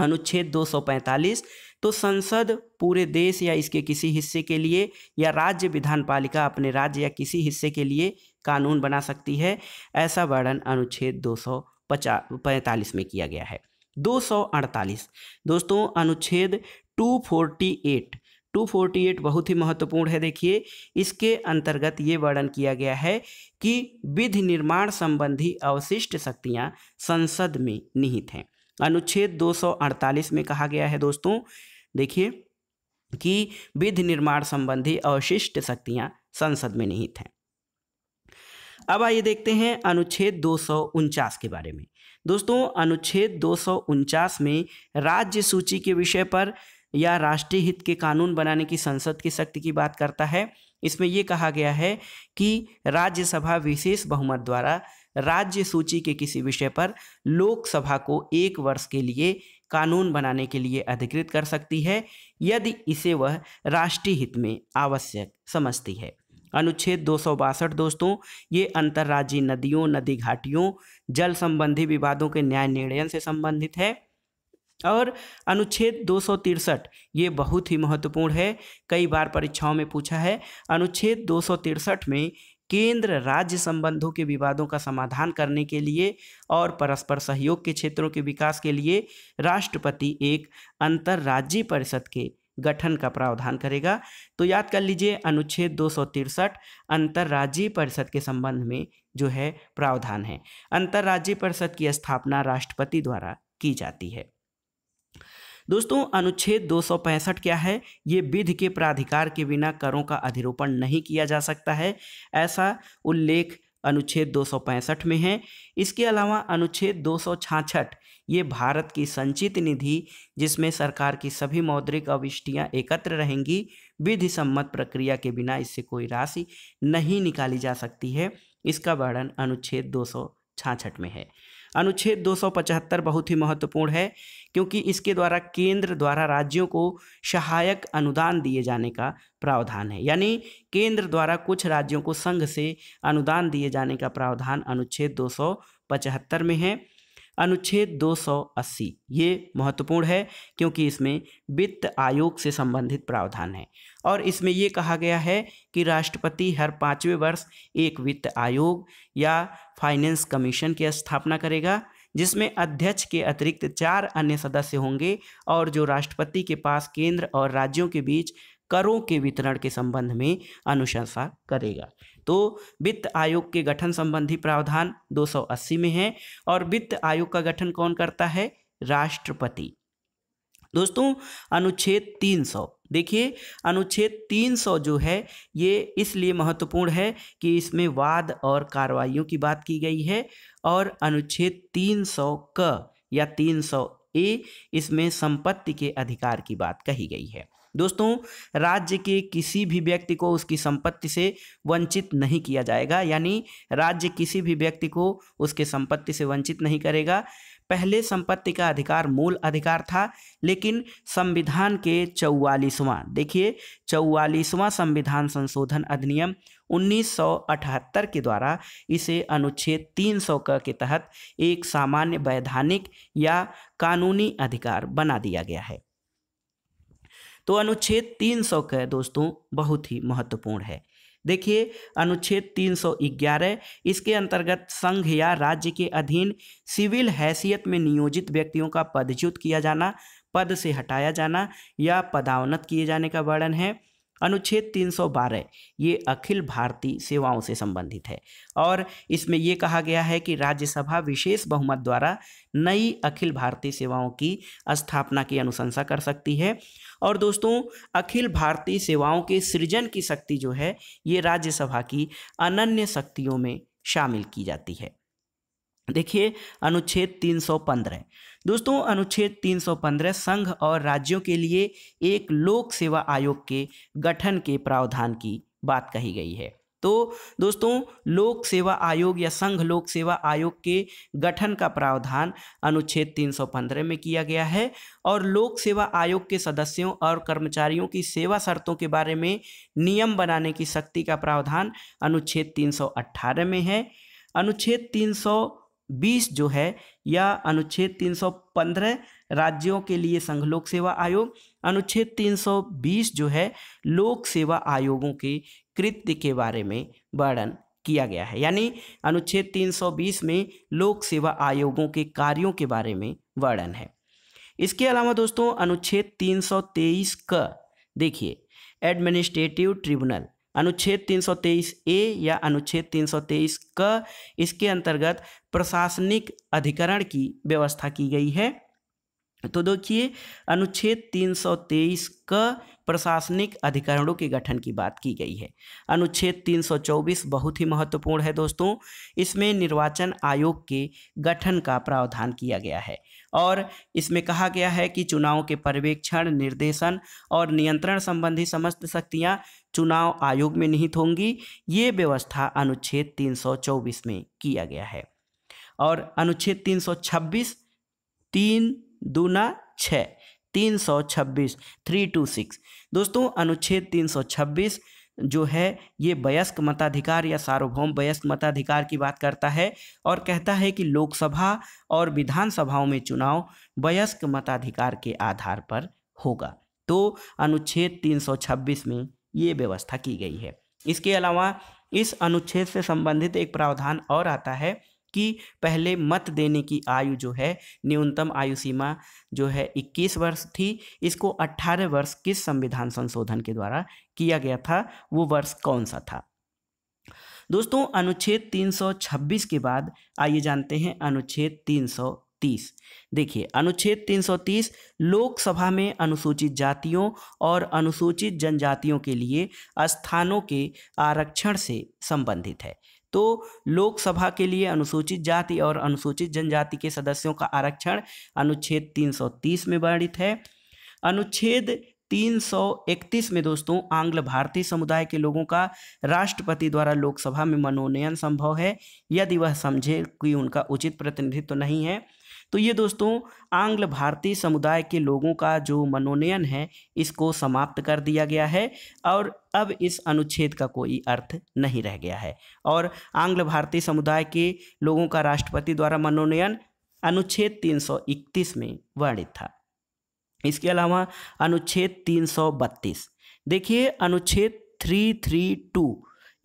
[SPEAKER 1] अनुच्छेद 245 तो संसद पूरे देश या इसके किसी हिस्से के लिए या राज्य विधान पालिका अपने राज्य या किसी हिस्से के लिए कानून बना सकती है ऐसा वर्णन अनुच्छेद दो सौ पैंतालीस में किया गया है 248 दोस्तों अनुच्छेद 248 248 बहुत ही महत्वपूर्ण है देखिए इसके अंतर्गत ये वर्णन किया गया है कि विधि निर्माण संबंधी अवशिष्ट शक्तियां संसद में निहित हैं अनुच्छेद 248 में कहा गया है दोस्तों देखिए कि विधि निर्माण संबंधी अवशिष्ट शक्तियां संसद में निहित हैं अब आइए देखते हैं अनुच्छेद दो के बारे में दोस्तों अनुच्छेद दो में राज्य सूची के विषय पर या राष्ट्रीय हित के कानून बनाने की संसद की शक्ति की बात करता है इसमें ये कहा गया है कि राज्यसभा विशेष बहुमत द्वारा राज्य सूची के किसी विषय पर लोकसभा को एक वर्ष के लिए कानून बनाने के लिए अधिकृत कर सकती है यदि इसे वह राष्ट्रीय हित में आवश्यक समझती है अनुच्छेद दो दोस्तों ये अंतर्राज्यीय नदियों नदी घाटियों जल संबंधी विवादों के न्याय निर्णय से संबंधित है और अनुच्छेद दो ये बहुत ही महत्वपूर्ण है कई बार परीक्षाओं में पूछा है अनुच्छेद दो में केंद्र राज्य संबंधों के विवादों का समाधान करने के लिए और परस्पर सहयोग के क्षेत्रों के विकास के लिए राष्ट्रपति एक अंतर्राज्यीय परिषद के गठन का प्रावधान करेगा तो याद कर लीजिए अनुच्छेद दो अंतर्राज्यीय परिषद के संबंध में जो है प्रावधान है अंतर्राज्यीय परिषद की स्थापना राष्ट्रपति द्वारा की जाती है दोस्तों अनुच्छेद दो क्या है ये विधि के प्राधिकार के बिना करों का अधिरोपण नहीं किया जा सकता है ऐसा उल्लेख अनुच्छेद दो में है इसके अलावा अनुच्छेद दो ये भारत की संचित निधि जिसमें सरकार की सभी मौद्रिक अविष्टियाँ एकत्र रहेंगी विधि सम्मत प्रक्रिया के बिना इससे कोई राशि नहीं निकाली जा सकती है इसका वर्णन अनुच्छेद दो में है अनुच्छेद 275 बहुत ही महत्वपूर्ण है क्योंकि इसके द्वारा केंद्र द्वारा राज्यों को सहायक अनुदान दिए जाने का प्रावधान है यानी केंद्र द्वारा कुछ राज्यों को संघ से अनुदान दिए जाने का प्रावधान अनुच्छेद 275 में है अनुच्छेद 280 ये महत्वपूर्ण है क्योंकि इसमें वित्त आयोग से संबंधित प्रावधान है और इसमें ये कहा गया है कि राष्ट्रपति हर पाँचवें वर्ष एक वित्त आयोग या फाइनेंस कमीशन की स्थापना करेगा जिसमें अध्यक्ष के अतिरिक्त चार अन्य सदस्य होंगे और जो राष्ट्रपति के पास केंद्र और राज्यों के बीच करों के वितरण के संबंध में अनुशंसा करेगा तो वित्त आयोग के गठन संबंधी प्रावधान 280 में है और वित्त आयोग का गठन कौन करता है राष्ट्रपति दोस्तों अनुच्छेद 300 देखिए अनुच्छेद 300 जो है ये इसलिए महत्वपूर्ण है कि इसमें वाद और कार्रवाइयों की बात की गई है और अनुच्छेद 300 क या 300 ए इसमें संपत्ति के अधिकार की बात कही गई है दोस्तों राज्य के किसी भी व्यक्ति को उसकी संपत्ति से वंचित नहीं किया जाएगा यानी राज्य किसी भी व्यक्ति को उसके संपत्ति से वंचित नहीं करेगा पहले संपत्ति का अधिकार मूल अधिकार था लेकिन संविधान के चौवालीसवां देखिए चौवालीसवां संविधान संशोधन अधिनियम 1978 के द्वारा इसे अनुच्छेद 300 क के तहत एक सामान्य वैधानिक या कानूनी अधिकार बना दिया गया है तो अनुच्छेद 300 का दोस्तों बहुत ही महत्वपूर्ण है देखिए अनुच्छेद 311 इसके अंतर्गत संघ या राज्य के अधीन सिविल हैसियत में नियोजित व्यक्तियों का पदच्युत किया जाना पद से हटाया जाना या पदावनत किए जाने का वर्णन है अनुच्छेद 312 ये अखिल भारतीय सेवाओं से संबंधित है और इसमें ये कहा गया है कि राज्यसभा विशेष बहुमत द्वारा नई अखिल भारतीय सेवाओं की स्थापना की अनुशंसा कर सकती है और दोस्तों अखिल भारतीय सेवाओं के सृजन की शक्ति जो है ये राज्यसभा की अनन्य शक्तियों में शामिल की जाती है देखिए अनुच्छेद 315 दोस्तों अनुच्छेद 315 संघ और राज्यों के लिए एक लोक सेवा आयोग के गठन के प्रावधान की बात कही गई है तो दोस्तों लोक सेवा आयोग या संघ लोक सेवा आयोग के गठन का प्रावधान अनुच्छेद 315 में किया गया है और लोक सेवा आयोग के सदस्यों और कर्मचारियों की सेवा शर्तों के बारे में नियम बनाने की शक्ति का प्रावधान अनुच्छेद 318 में है अनुच्छेद 320 जो है या अनुच्छेद 315 राज्यों के लिए संघ लोक सेवा आयोग अनुच्छेद 320 जो है लोक सेवा आयोगों के कृत्य के बारे में वर्णन किया गया है यानी अनुच्छेद 320 में लोक सेवा आयोगों के कार्यों के बारे में वर्णन है इसके अलावा दोस्तों अनुच्छेद 323 क देखिए एडमिनिस्ट्रेटिव ट्रिब्यूनल अनुच्छेद 323 ए या अनुच्छेद 323 क इसके अंतर्गत प्रशासनिक अधिकरण की व्यवस्था की गई है तो देखिए अनुच्छेद 323 क प्रशासनिक अधिकरणों के गठन की बात की गई है अनुच्छेद 324 बहुत ही महत्वपूर्ण है दोस्तों इसमें निर्वाचन आयोग के गठन का प्रावधान किया गया है और इसमें कहा गया है कि चुनाव के पर्यवेक्षण निर्देशन और नियंत्रण संबंधी समस्त शक्तियाँ चुनाव आयोग में निहित होंगी ये व्यवस्था अनुच्छेद 324 में किया गया है और अनुच्छेद 326 तीन दूना छः तीन सौ छब्बीस थ्री टू सिक्स दोस्तों अनुच्छेद तीन सौ छब्बीस जो है ये वयस्क मताधिकार या सार्वभौम वयस्क मताधिकार की बात करता है और कहता है कि लोकसभा और विधानसभाओं में चुनाव वयस्क मताधिकार के आधार पर होगा तो अनुच्छेद 326 में ये व्यवस्था की गई है इसके अलावा इस अनुच्छेद से संबंधित एक प्रावधान और आता है कि पहले मत देने की आयु जो है न्यूनतम आयु सीमा जो है 21 वर्ष थी इसको 18 वर्ष किस संविधान संशोधन के द्वारा किया गया था वो वर्ष कौन सा था दोस्तों अनुच्छेद 326 के बाद आइए जानते हैं अनुच्छेद 330 देखिए अनुच्छेद 330 लोकसभा में अनुसूचित जातियों और अनुसूचित जनजातियों के लिए स्थानों के आरक्षण से संबंधित है तो लोकसभा के लिए अनुसूचित जाति और अनुसूचित जनजाति के सदस्यों का आरक्षण अनुच्छेद 330 में वर्णित है अनुच्छेद 331 में दोस्तों आंग्ल भारतीय समुदाय के लोगों का राष्ट्रपति द्वारा लोकसभा में मनोनयन संभव है यदि वह समझे कि उनका उचित प्रतिनिधित्व तो नहीं है तो ये दोस्तों आंग्ल भारतीय समुदाय के लोगों का जो मनोनयन है इसको समाप्त कर दिया गया है और अब इस अनुच्छेद का कोई अर्थ नहीं रह गया है और आंग्ल भारतीय समुदाय के लोगों का राष्ट्रपति द्वारा मनोनयन अनुच्छेद 331 में वर्णित था इसके अलावा अनुच्छेद 332 देखिए अनुच्छेद 332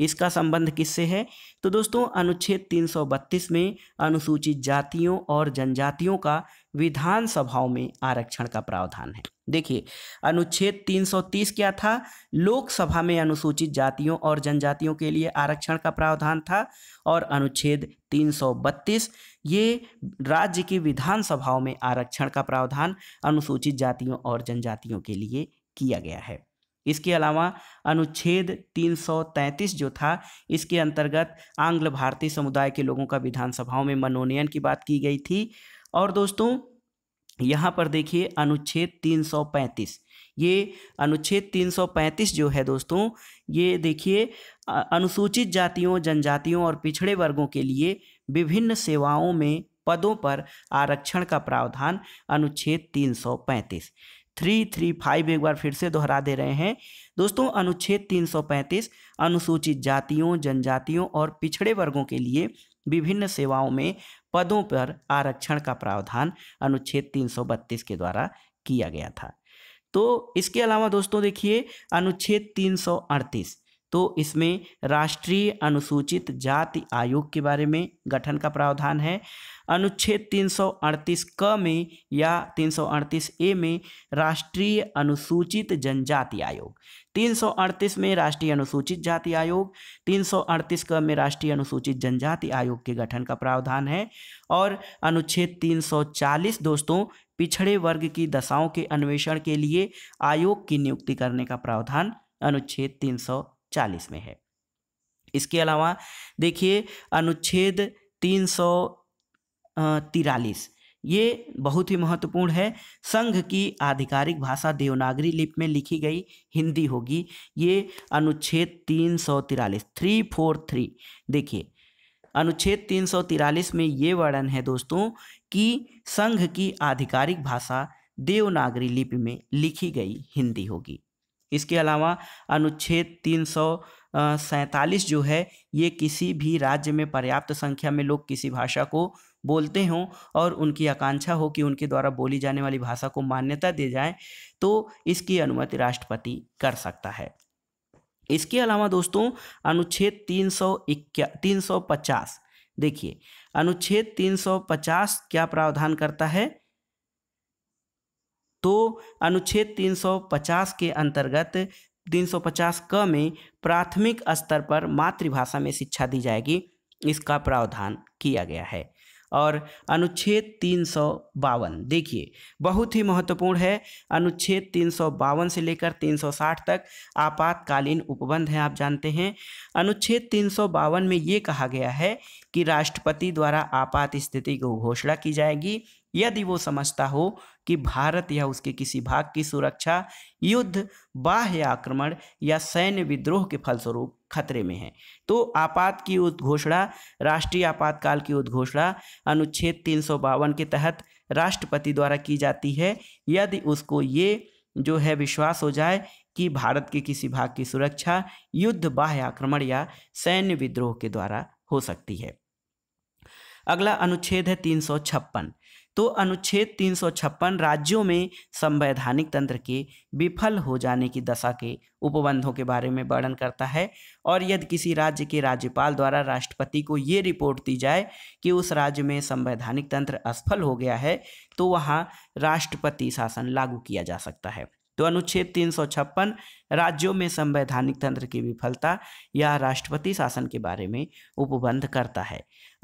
[SPEAKER 1] इसका संबंध किससे है तो दोस्तों अनुच्छेद 332 में अनुसूचित जातियों और जनजातियों का विधानसभाओं में आरक्षण का प्रावधान है देखिए अनुच्छेद 330 क्या था लोकसभा में अनुसूचित जातियों और जनजातियों के लिए आरक्षण का प्रावधान था और अनुच्छेद 332 ये राज्य की विधानसभाओं में आरक्षण का प्रावधान अनुसूचित जातियों और जनजातियों के लिए किया गया है इसके अलावा अनुच्छेद 333 जो था इसके अंतर्गत आंग्ल भारतीय समुदाय के लोगों का विधानसभाओं में मनोनयन की बात की गई थी और दोस्तों यहाँ पर देखिए अनुच्छेद 335 ये अनुच्छेद 335 जो है दोस्तों ये देखिए अनुसूचित जातियों जनजातियों और पिछड़े वर्गों के लिए विभिन्न सेवाओं में पदों पर आरक्षण का प्रावधान अनुच्छेद 335 थ्री थ्री फाइव एक बार फिर से दोहरा दे रहे हैं दोस्तों अनुच्छेद तीन सौ पैंतीस अनुसूचित जातियों जनजातियों और पिछड़े वर्गों के लिए विभिन्न सेवाओं में पदों पर आरक्षण का प्रावधान अनुच्छेद तीन सौ बत्तीस के द्वारा किया गया था तो इसके अलावा दोस्तों देखिए अनुच्छेद तीन सौ अड़तीस तो इसमें राष्ट्रीय अनुसूचित जाति आयोग के बारे में गठन का प्रावधान है अनुच्छेद 338 क में या 338 ए में राष्ट्रीय अनुसूचित जनजाति आयोग 338 में राष्ट्रीय अनुसूचित जाति आयोग 338 क में राष्ट्रीय अनुसूचित जनजाति आयोग के गठन का प्रावधान है और अनुच्छेद 340 दोस्तों पिछड़े वर्ग की दशाओं के अन्वेषण के लिए आयोग की नियुक्ति करने का प्रावधान अनुच्छेद तीन चालीस में है इसके अलावा देखिए अनुच्छेद तीन सौ तिरालीस ये बहुत ही महत्वपूर्ण है संघ की आधिकारिक भाषा देवनागरी लिप में लिखी गई हिंदी होगी ये अनुच्छेद तीन सौ तिरालीस थ्री फोर थ्री देखिए अनुच्छेद तीन सौ तिरालीस में ये वर्णन है दोस्तों कि संघ की आधिकारिक भाषा देवनागरी लिपि में लिखी गई हिंदी होगी इसके अलावा अनुच्छेद तीन सौ सैंतालीस जो है ये किसी भी राज्य में पर्याप्त संख्या में लोग किसी भाषा को बोलते हों और उनकी आकांक्षा हो कि उनके द्वारा बोली जाने वाली भाषा को मान्यता दी जाए तो इसकी अनुमति राष्ट्रपति कर सकता है इसके अलावा दोस्तों अनुच्छेद तीन सौ इक्या तीन सौ पचास देखिए अनुच्छेद तीन सौ पचास क्या प्रावधान करता है तो अनुच्छेद 350 के अंतर्गत 350 क में प्राथमिक स्तर पर मातृभाषा में शिक्षा दी जाएगी इसका प्रावधान किया गया है और अनुच्छेद तीन देखिए बहुत ही महत्वपूर्ण है अनुच्छेद तीन से लेकर 360 तक आपातकालीन उपबंध है आप जानते हैं अनुच्छेद तीन में ये कहा गया है कि राष्ट्रपति द्वारा आपात स्थिति की घोषणा की जाएगी यदि वो समझता हो कि भारत या उसके किसी भाग की सुरक्षा युद्ध बाह्य आक्रमण या सैन्य विद्रोह के फलस्वरूप खतरे में है तो आपात की उद्घोषणा राष्ट्रीय आपातकाल की उद्घोषणा अनुच्छेद तीन के तहत राष्ट्रपति द्वारा की जाती है यदि उसको ये जो है विश्वास हो जाए कि भारत के किसी भाग की सुरक्षा युद्ध बाह्य आक्रमण या सैन्य विद्रोह के द्वारा हो सकती है अगला अनुच्छेद है तीन तो अनुच्छेद तीन राज्यों में संवैधानिक तंत्र के विफल हो जाने की दशा के उपबंधों के बारे में वर्णन करता है और यदि किसी राज्य के राज्यपाल द्वारा राष्ट्रपति को ये रिपोर्ट दी जाए कि उस राज्य में संवैधानिक तंत्र असफल हो गया है तो वहाँ राष्ट्रपति शासन लागू किया जा सकता है तो अनुच्छेद तीन राज्यों में संवैधानिक तंत्र की विफलता या राष्ट्रपति शासन के बारे में उपबंध करता है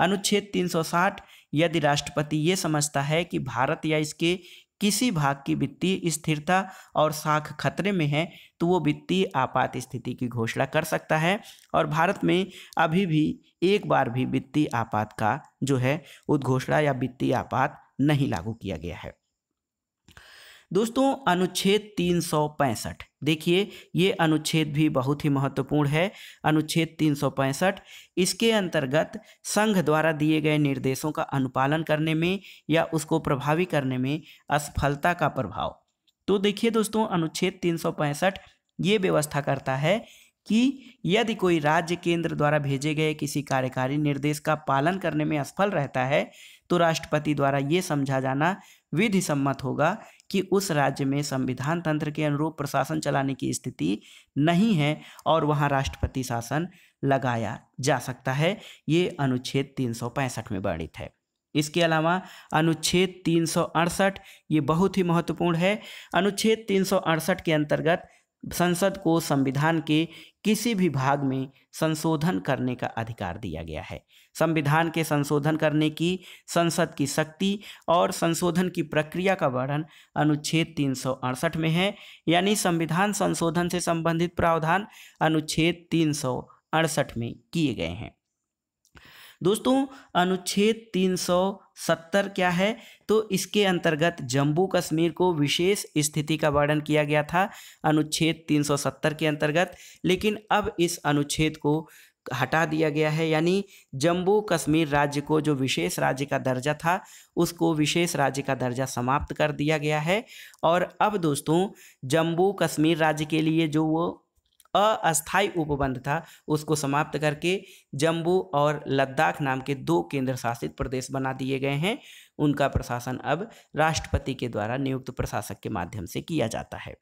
[SPEAKER 1] अनुच्छेद साठ यदि राष्ट्रपति ये समझता है कि भारत या इसके किसी भाग की वित्तीय स्थिरता और साख खतरे में है तो वो वित्तीय आपात स्थिति की घोषणा कर सकता है और भारत में अभी भी एक बार भी वित्तीय आपात का जो है उद्घोषणा या वित्तीय आपात नहीं लागू किया गया है दोस्तों अनुच्छेद तीन सौ पैंसठ देखिए ये अनुच्छेद भी बहुत ही महत्वपूर्ण है अनुच्छेद तीन सौ पैंसठ इसके अंतर्गत संघ द्वारा दिए गए निर्देशों का अनुपालन करने में या उसको प्रभावी करने में असफलता का प्रभाव तो देखिए दोस्तों अनुच्छेद तीन सौ पैंसठ ये व्यवस्था करता है कि यदि कोई राज्य केंद्र द्वारा भेजे गए किसी कार्यकारी निर्देश का पालन करने में असफल रहता है तो राष्ट्रपति द्वारा ये समझा जाना विधि सम्मत होगा कि उस राज्य में संविधान तंत्र के अनुरूप प्रशासन चलाने की स्थिति नहीं है और वहां राष्ट्रपति शासन लगाया जा सकता है ये अनुच्छेद तीन में वर्णित है इसके अलावा अनुच्छेद तीन ये बहुत ही महत्वपूर्ण है अनुच्छेद तीन के अंतर्गत संसद को संविधान के किसी भी भाग में संशोधन करने का अधिकार दिया गया है संविधान के संशोधन करने की संसद की शक्ति और संशोधन की प्रक्रिया का वर्णन अनुच्छेद तीन में है यानी संविधान संशोधन से संबंधित प्रावधान अनुच्छेद तीन में किए गए हैं दोस्तों अनुच्छेद 370 क्या है तो इसके अंतर्गत जम्मू कश्मीर को विशेष स्थिति का वर्णन किया गया था अनुच्छेद 370 के अंतर्गत लेकिन अब इस अनुच्छेद को हटा दिया गया है यानी जम्मू कश्मीर राज्य को जो विशेष राज्य का दर्जा था उसको विशेष राज्य का दर्जा समाप्त कर दिया गया है और अब दोस्तों जम्मू कश्मीर राज्य के लिए जो वो अस्थाई उपबंध था उसको समाप्त करके जम्मू और लद्दाख नाम के दो केंद्र शासित प्रदेश बना दिए गए हैं उनका प्रशासन अब राष्ट्रपति के द्वारा नियुक्त प्रशासक के माध्यम से किया जाता है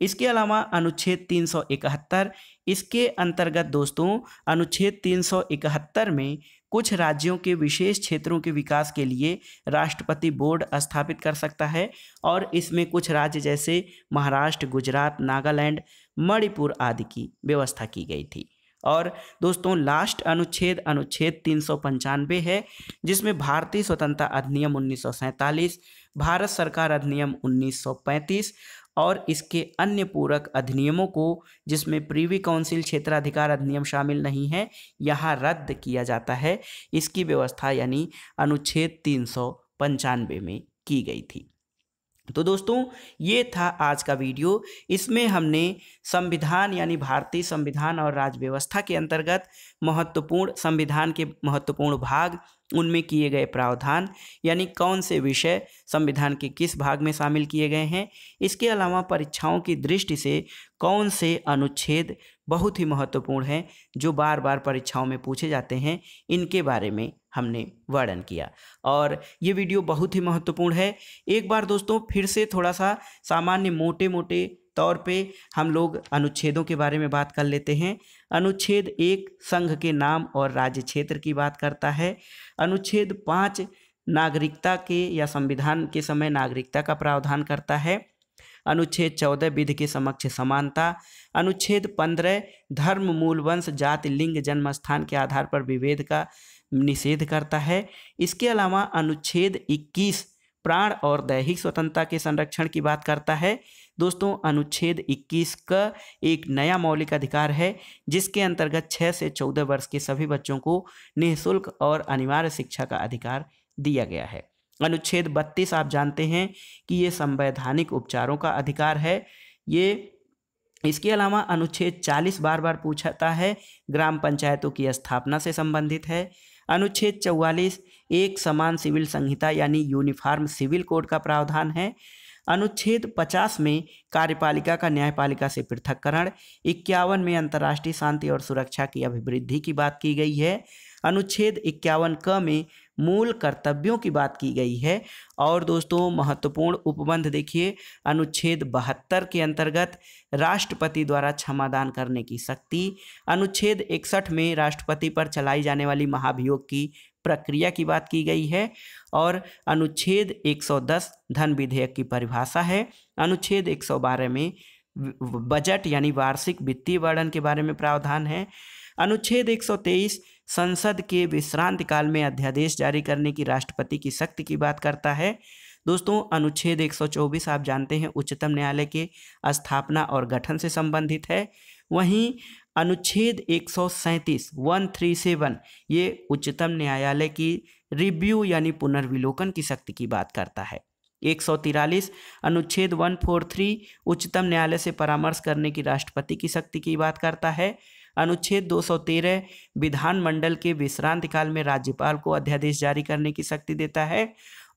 [SPEAKER 1] इसके अलावा अनुच्छेद 371 इसके अंतर्गत दोस्तों अनुच्छेद 371 में कुछ राज्यों के विशेष क्षेत्रों के विकास के लिए राष्ट्रपति बोर्ड स्थापित कर सकता है और इसमें कुछ राज्य जैसे महाराष्ट्र गुजरात नागालैंड मणिपुर आदि की व्यवस्था की गई थी और दोस्तों लास्ट अनुच्छेद अनुच्छेद तीन है जिसमें भारतीय स्वतंत्रता अधिनियम उन्नीस भारत सरकार अधिनियम 1935 और इसके अन्य पूरक अधिनियमों को जिसमें प्रीवी काउंसिल क्षेत्राधिकार अधिनियम शामिल नहीं है यहाँ रद्द किया जाता है इसकी व्यवस्था यानी अनुच्छेद तीन में की गई थी तो दोस्तों ये था आज का वीडियो इसमें हमने संविधान यानी भारतीय संविधान और राज्य व्यवस्था के अंतर्गत महत्वपूर्ण संविधान के महत्वपूर्ण भाग उनमें किए गए प्रावधान यानी कौन से विषय संविधान के किस भाग में शामिल किए गए हैं इसके अलावा परीक्षाओं की दृष्टि से कौन से अनुच्छेद बहुत ही महत्वपूर्ण हैं जो बार बार परीक्षाओं में पूछे जाते हैं इनके बारे में हमने वर्णन किया और ये वीडियो बहुत ही महत्वपूर्ण है एक बार दोस्तों फिर से थोड़ा सा सामान्य मोटे मोटे तौर पे हम लोग अनुच्छेदों के बारे में बात कर लेते हैं अनुच्छेद एक संघ के नाम और राज्य क्षेत्र की बात करता है अनुच्छेद पाँच नागरिकता के या संविधान के समय नागरिकता का प्रावधान करता है अनुच्छेद चौदह विधि के समक्ष समानता अनुच्छेद पंद्रह धर्म मूल वंश जाति लिंग जन्म स्थान के आधार पर विभेद का निषेध करता है इसके अलावा अनुच्छेद 21 प्राण और दैहिक स्वतंत्रता के संरक्षण की बात करता है दोस्तों अनुच्छेद 21 का एक नया मौलिक अधिकार है जिसके अंतर्गत 6 से 14 वर्ष के सभी बच्चों को निःशुल्क और अनिवार्य शिक्षा का अधिकार दिया गया है अनुच्छेद 32 आप जानते हैं कि ये संवैधानिक उपचारों का अधिकार है ये इसके अलावा अनुच्छेद 40 बार बार पूछता है ग्राम पंचायतों की स्थापना से संबंधित है अनुच्छेद चौवालीस एक समान सिविल संहिता यानी यूनिफॉर्म सिविल कोड का प्रावधान है अनुच्छेद 50 में कार्यपालिका का न्यायपालिका से पृथककरण इक्यावन में अंतर्राष्ट्रीय शांति और सुरक्षा की अभिवृद्धि की बात की गई है अनुच्छेद इक्यावन क में मूल कर्तव्यों की बात की गई है और दोस्तों महत्वपूर्ण उपबंध देखिए अनुच्छेद बहत्तर के अंतर्गत राष्ट्रपति द्वारा क्षमादान करने की शक्ति अनुच्छेद इकसठ में राष्ट्रपति पर चलाई जाने वाली महाभियोग की प्रक्रिया की बात की गई है और अनुच्छेद 110 धन विधेयक की परिभाषा है अनुच्छेद 112 में बजट यानी वार्षिक वित्तीय वर्णन के बारे में प्रावधान है अनुच्छेद तेईस संसद के विश्रांत काल में अध्यादेश जारी करने की राष्ट्रपति की शक्ति की बात करता है दोस्तों अनुच्छेद 124 आप जानते हैं उच्चतम न्यायालय के स्थापना और गठन से संबंधित है वहीं अनुच्छेद 137 137 ये उच्चतम न्यायालय की रिव्यू यानी पुनर्विलोकन की शक्ति की बात करता है एक सौ तिरालीस अनुच्छेद 143 उच्चतम न्यायालय से परामर्श करने की राष्ट्रपति की शक्ति की बात करता है अनुच्छेद 213 मंडल के विश्रांत काल में राज्यपाल को अध्यादेश जारी करने की शक्ति देता है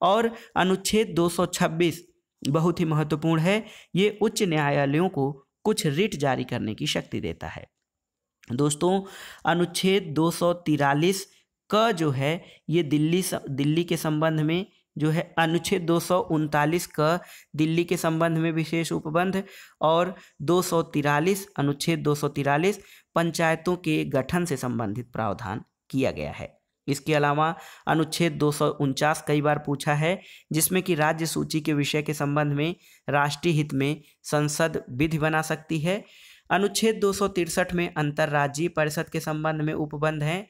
[SPEAKER 1] और अनुच्छेद 226 बहुत ही महत्वपूर्ण है ये उच्च न्यायालयों को कुछ रिट जारी करने की शक्ति देता है दोस्तों अनुच्छेद दो क जो है ये दिल्ली दिल्ली के संबंध में जो है अनुच्छेद दो का दिल्ली के संबंध में विशेष उपबंध और दो अनुच्छेद दो पंचायतों के गठन से संबंधित प्रावधान किया गया है इसके अलावा अनुच्छेद दो कई बार पूछा है जिसमें कि राज्य सूची के विषय के संबंध में राष्ट्रीय हित में संसद विधि बना सकती है अनुच्छेद दो में अंतर्राज्यीय परिषद के संबंध में उपबंध हैं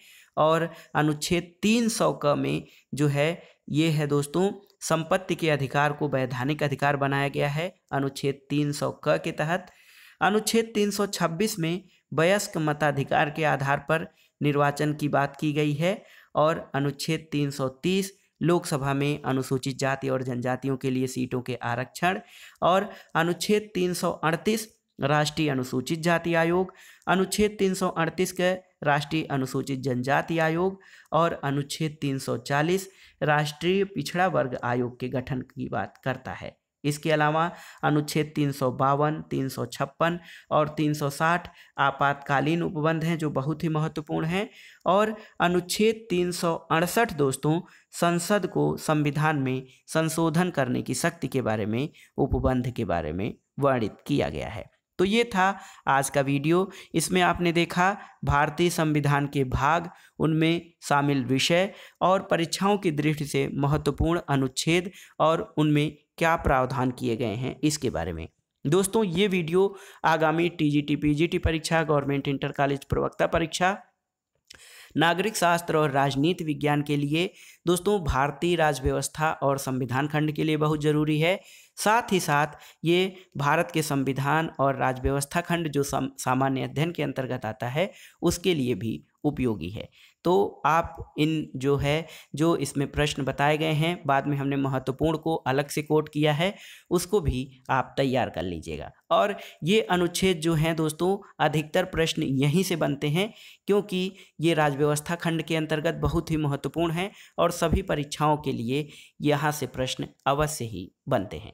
[SPEAKER 1] और अनुच्छेद 300 क में जो है ये है दोस्तों संपत्ति के अधिकार को वैधानिक अधिकार बनाया गया है अनुच्छेद 300 क के तहत अनुच्छेद 326 में वयस्क मताधिकार के आधार पर निर्वाचन की बात की गई है और अनुच्छेद 330 लोकसभा में अनुसूचित जाति और जनजातियों के लिए सीटों के आरक्षण और अनुच्छेद 338 राष्ट्रीय अनुसूचित जाति आयोग अनुच्छेद 338 के राष्ट्रीय अनुसूचित जनजाति आयोग और अनुच्छेद 340 राष्ट्रीय पिछड़ा वर्ग आयोग के गठन की बात करता है इसके अलावा अनुच्छेद तीन सौ बावन तीन सौ छप्पन और तीन सौ साठ आपातकालीन उपबंध हैं जो बहुत ही महत्वपूर्ण हैं और अनुच्छेद तीन सौ अड़सठ दोस्तों संसद को संविधान में संशोधन करने की शक्ति के बारे में उपबंध के बारे में वर्णित किया गया है तो ये था आज का वीडियो इसमें आपने देखा भारतीय संविधान के भाग उनमें शामिल विषय और परीक्षाओं की दृष्टि से महत्वपूर्ण अनुच्छेद और उनमें क्या प्रावधान किए गए हैं इसके बारे में दोस्तों ये वीडियो आगामी टी जी पीजीटी परीक्षा गवर्नमेंट इंटर कॉलेज प्रवक्ता परीक्षा नागरिक शास्त्र और राजनीति विज्ञान के लिए दोस्तों भारतीय राज्य व्यवस्था और संविधान खंड के लिए बहुत ज़रूरी है साथ ही साथ ये भारत के संविधान और राज्य व्यवस्था खंड जो सामान्य अध्ययन के अंतर्गत आता है उसके लिए भी उपयोगी है तो आप इन जो है जो इसमें प्रश्न बताए गए हैं बाद में हमने महत्वपूर्ण को अलग से कोट किया है उसको भी आप तैयार कर लीजिएगा और ये अनुच्छेद जो हैं दोस्तों अधिकतर प्रश्न यहीं से बनते हैं क्योंकि ये राजव्यवस्था खंड के अंतर्गत बहुत ही महत्वपूर्ण हैं और सभी परीक्षाओं के लिए यहाँ से प्रश्न अवश्य ही बनते हैं